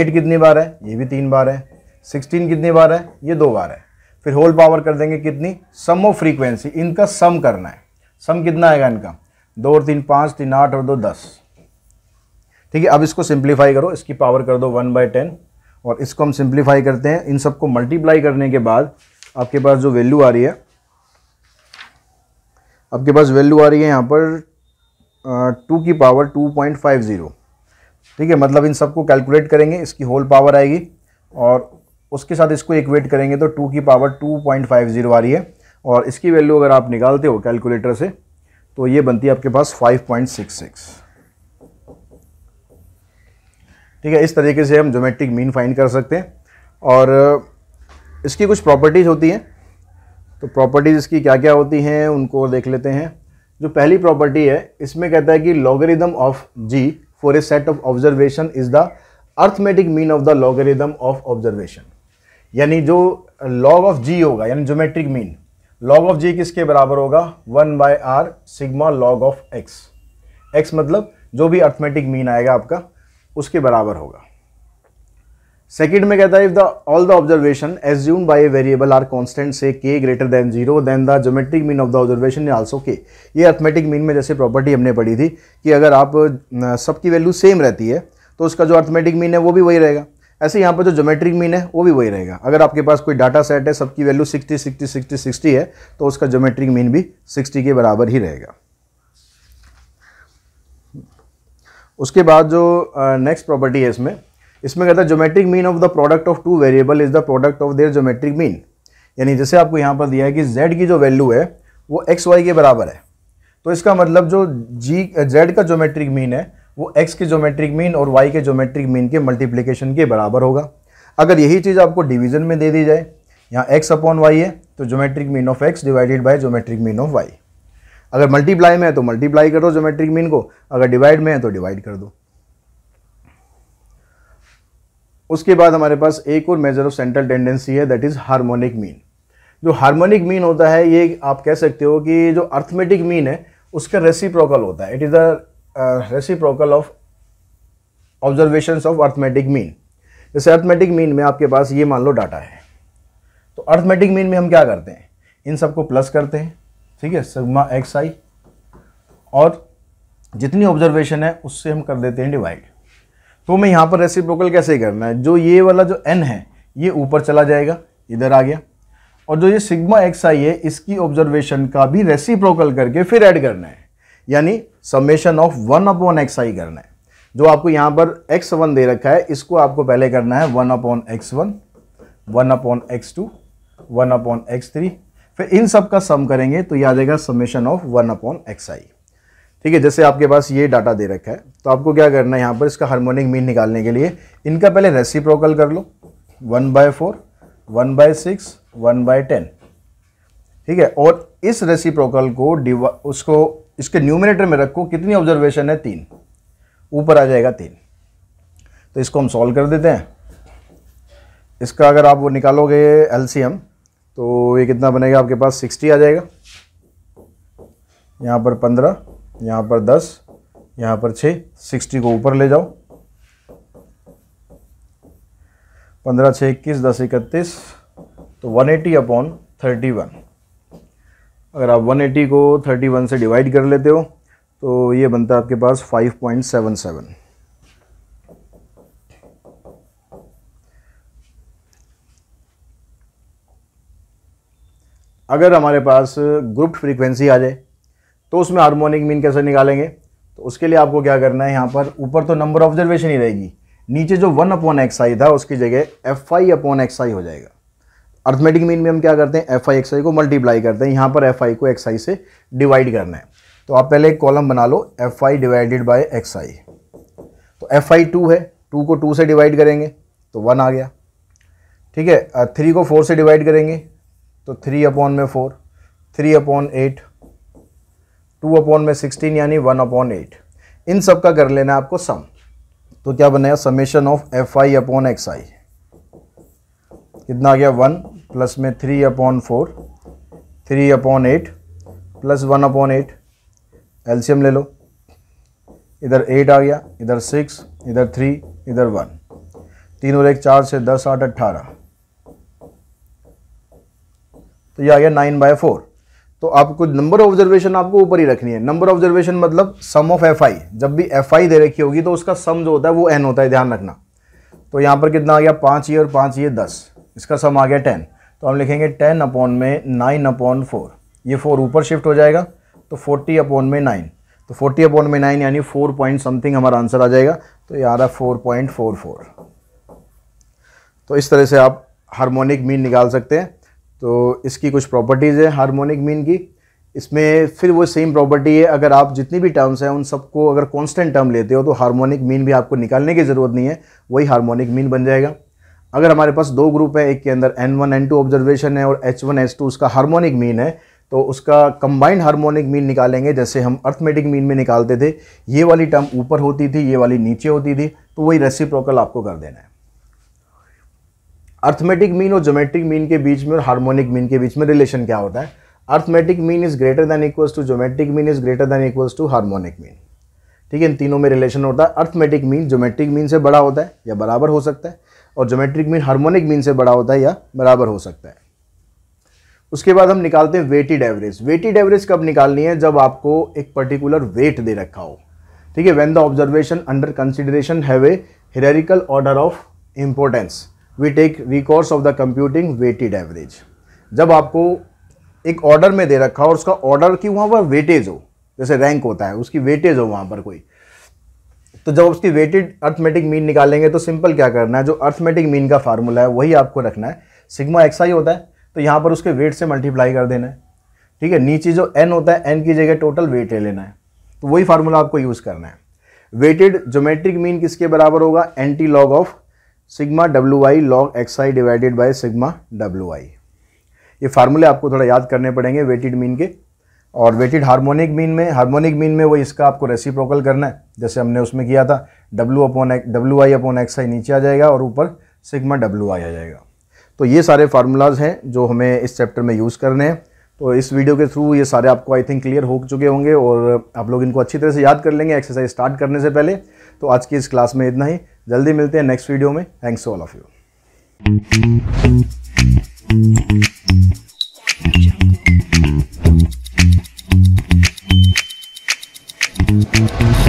एट कितनी बार है ये भी तीन बार है सिक्सटीन कितनी बार है ये दो बार है फिर होल पावर कर देंगे कितनी सम ऑफ फ्रीक्वेंसी इनका सम करना है सम कितना आएगा इनका दो और तीन पाँच तीन आठ और दो दस ठीक है अब इसको सिंप्लीफाई करो इसकी पावर कर दो वन बाई टेन और इसको हम सिंप्लीफाई करते हैं इन सबको मल्टीप्लाई करने के बाद आपके पास जो वैल्यू आ रही है आपके पास वैल्यू आ रही है यहाँ पर टू की power two point five zero ठीक है मतलब इन सबको कैलकुलेट करेंगे इसकी होल पावर आएगी और उसके साथ इसको इक्वेट करेंगे तो टू की power two point five zero आ रही है और इसकी वैल्यू अगर आप निकालते हो कैलकुलेटर से तो ये बनती है आपके पास फाइव पॉइंट सिक्स सिक्स ठीक है इस तरीके से हम जोमेट्रिक मीन फाइंड कर सकते हैं और इसकी कुछ प्रॉपर्टीज़ होती हैं तो प्रॉपर्टीज़ इसकी क्या क्या होती हैं उनको देख लेते हैं जो पहली प्रॉपर्टी है इसमें कहता है कि logarithm of G for a set of observation is the arithmetic mean of the logarithm of observation यानी जो लॉग ऑफ जी होगा यानी geometric mean log of G किसके बराबर होगा one by R sigma log of X X मतलब जो भी अर्थमेटिक मीन आएगा आपका उसके बराबर होगा सेकेंड में कहता है if the all the observation assume by a variable are constant से के greater than zero then the geometric mean of the observation also के ये अर्थमेटिक मीन में जैसे प्रॉपर्टी हमने पढ़ी थी कि अगर आप सबकी वैल्यू सेम रहती है तो उसका जो अर्थमेटिक मीन है वो भी वही रहेगा ऐसे यहाँ पर जो जोमेट्रिक मीन है वो भी वही रहेगा अगर आपके पास कोई डाटा सेट है सबकी value sixty sixty sixty sixty है तो उसका जोमेट्रिक मीन भी सिक्सटी के बराबर ही रहेगा उसके बाद जो नेक्स्ट uh, प्रॉपर्टी है इसमें इसमें कहता है geometric mean of the product of two variable is the product of their geometric mean यानी जैसे आपको यहाँ पर दिया है कि जेड की जो वैल्यू है वो एक्स वाई के बराबर है तो इसका मतलब जो जी जेड का जोमेट्रिक मीन है वो एक्स के ज्योमेट्रिक मीन और वाई के ज्योमेट्रिक मीन के मल्टीप्लिकेशन के बराबर होगा अगर यही चीज़ आपको डिवीजन में दे दी जाए यहाँ एक्स अपॉन वाई है तो geometric mean of X divided by geometric mean of Y अगर मल्टीप्लाई में है तो मल्टीप्लाई करो ज्योमेट्रिक मीन को अगर डिवाइड में है तो डिवाइड कर दो उसके बाद हमारे पास एक और मेजर ऑफ सेंट्रल टेंडेंसी है दैट इज़ हार्मोनिक मीन जो हार्मोनिक मीन होता है ये आप कह सकते हो कि जो अर्थमेटिक मीन है उसका रेसिप्रोकल होता है it is the reciprocal of observation of arithmetic mean जैसे अर्थमेटिक मीन में आपके पास ये मान लो डाटा है तो अर्थमेटिक मीन में हम क्या करते हैं इन सबको प्लस करते हैं ठीक है सिग्मा एक्स आई और जितनी ऑब्जर्वेशन है उससे हम कर देते हैं डिवाइड तो मैं यहाँ पर रेसिप्रोकल कैसे करना है जो ये वाला जो एन है ये ऊपर चला जाएगा इधर आ गया और जो ये सिग्मा एक्स आई है इसकी ऑब्जर्वेशन का भी रेसिप्रोकल करके फिर ऐड करना है यानी summation of one upon X I करना है जो आपको यहाँ पर एक्स वन दे रखा है इसको आपको पहले करना है one upon X one one upon X two one upon X three फिर इन सब का सम करेंगे तो यह आ जाएगा summation of one upon X I ठीक है जैसे आपके पास ये डाटा दे रखा है तो आपको क्या करना है यहाँ पर इसका हार्मोनिक मीन निकालने के लिए इनका पहले रेसिप्रोकल कर लो one by four one by six one by ten ठीक है और इस रेसिप्रोकल को डिवा उसको इसके न्यूमिनेटर में रखो कितनी ऑब्जर्वेशन है तीन ऊपर आ जाएगा तीन तो इसको हम सॉल्व कर देते हैं इसका अगर आप वो निकालोगे एलसीएम तो ये कितना बनेगा आपके पास सिक्सटी आ जाएगा यहाँ पर पंद्रह यहाँ पर दस यहाँ पर छः सिक्सटी को ऊपर ले जाओ पंद्रह छः इक्कीस दस इकतीस तो one eighty upon thirty one अगर आप 180 को 31 से डिवाइड कर लेते हो तो ये बनता है आपके पास 5.77 अगर हमारे पास ग्रुप फ्रीक्वेंसी आ जाए तो उसमें हार्मोनिक मीन कैसे निकालेंगे तो उसके लिए आपको क्या करना है यहाँ पर ऊपर तो नंबर ऑब्जर्वेशन ही रहेगी नीचे जो वन अपॉन एक्स आई था उसकी जगह F I upon X I हो जाएगा अर्थमेटिक मीन में हम क्या करते हैं एफ आई एक्स आई को मल्टीप्लाई करते हैं यहाँ पर एफ आई को एक्स आई से डिवाइड करना है तो आप पहले एक कॉलम बना लो F I divided by X I तो एफ आई टू है टू को टू से डिवाइड करेंगे तो वन आ गया ठीक है थ्री को फोर से डिवाइड करेंगे तो थ्री अपॉन में four three upon eight two upon में सिक्सटीन यानी वन अपॉन एट इन सब का कर लेना है आपको सम तो क्या बनाया summation of F I upon X I कितना आ गया वन प्लस में three upon four three upon eight plus one upon eight LCM ले लो इधर एट आ गया इधर सिक्स इधर थ्री इधर वन तीन और एक चार से दस आठ अट्ठारह तो ये आ गया नाइन बाय फोर तो आपको नंबर ऑब्जर्वेशन आपको ऊपर ही रखनी है नंबर ऑब्जर्वेशन मतलब सम ऑफ एफ आई जब भी एफ आई दे रखी होगी तो उसका सम जो होता है वो एन होता है ध्यान रखना तो यहाँ पर कितना आ गया पाँच ये और पाँच ये दस इसका सम आ गया टेन तो हम लिखेंगे टेन अपॉन में नाइन अपॉन फोर ये फोर ऊपर शिफ्ट हो जाएगा तो फोर्टी अपॉन में नाइन तो फोर्टी अपॉन में नाइन यानी फोर पॉइंट समथिंग हमारा आंसर आ जाएगा तो ये आ रहा है फोर पॉइंट फोर फोर तो इस तरह से आप हारमोनिक मीन निकाल सकते हैं तो इसकी कुछ प्रॉपर्टीज़ है हारमोनिक मीन की इसमें फिर वो सेम प्रॉपर्टी है अगर आप जितनी भी टर्म्स हैं उन सबको अगर कांस्टेंट टर्म लेते हो तो हार्मोनिक मीन भी आपको निकालने की ज़रूरत नहीं है वही हार्मोनिक मीन बन जाएगा अगर हमारे पास दो ग्रुप है एक के अंदर N one N two observation है और एच वन एच टू उसका हार्मोनिक मीन है तो उसका कंबाइंड हार्मोनिक मीन निकालेंगे जैसे हम अर्थमेटिक मीन में निकालते थे ये वाली टर्म ऊपर होती थी ये वाली नीचे होती थी तो वही रेसिप्रोकल आपको कर देना है अर्थमेटिक मीन और ज्योमेट्रिक मीन के बीच में और हार्मोनिक मीन के बीच में रिलेशन क्या होता है arithmetic mean is greater than equals to geometric mean is greater than equals to harmonic mean ठीक है इन तीनों में रिलेशन होता है अर्थमेटिक मीन ज्योमेट्रिक मीन से बड़ा होता है या बराबर हो सकता है और जोमेट्रिक मीन हार्मोनिक मीन से बड़ा होता है या बराबर हो सकता है उसके बाद हम निकालते हैं वेटेड एवरेज वेटेड एवरेज कब निकालनी है जब आपको एक पर्टिकुलर वेट दे रखा हो ठीक है when the observation under consideration have a hierarchical order of importance we take recourse of the computing weighted average जब आपको एक ऑर्डर में दे रखा हो उसका ऑर्डर की वहाँ पर वेटेज हो जैसे रैंक होता है उसकी वेटेज हो वहाँ पर कोई तो जब उसकी वेटेड अर्थमेटिक मीन निकालेंगे तो सिंपल क्या करना है जो अर्थमेटिक मीन का फार्मूला है वही आपको रखना है सिग्मा एक्स आई होता है तो यहाँ पर उसके वेट से मल्टीप्लाई कर देना है ठीक है नीचे जो एन होता है एन की जगह टोटल वेट ले लेना है तो वही फार्मूला आपको यूज़ करना है वेटेड जोमेट्रिक मीन किसके बराबर होगा antilog of sigma W I log X I divided by sigma W I ये फार्मूले आपको थोड़ा याद करने पड़ेंगे वेटेड मीन के और वेटेड हार्मोनिक मीन में हार्मोनिक मीन में वो इसका आपको रेसिप्रोकल करना है जैसे हमने उसमें किया था W upon X W I upon X I नीचे आ जाएगा और ऊपर सिग्मा डब्लू आई आ जाएगा तो ये सारे फार्मूलाज हैं जो हमें इस चैप्टर में यूज़ करने हैं तो इस वीडियो के थ्रू ये सारे आपको आई थिंक क्लियर हो चुके होंगे और आप लोग इनको अच्छी तरह से याद कर लेंगे एक्सरसाइज स्टार्ट करने से पहले तो आज की इस क्लास में इतना ही जल्दी मिलते हैं नेक्स्ट वीडियो में thanks all of you Gracias.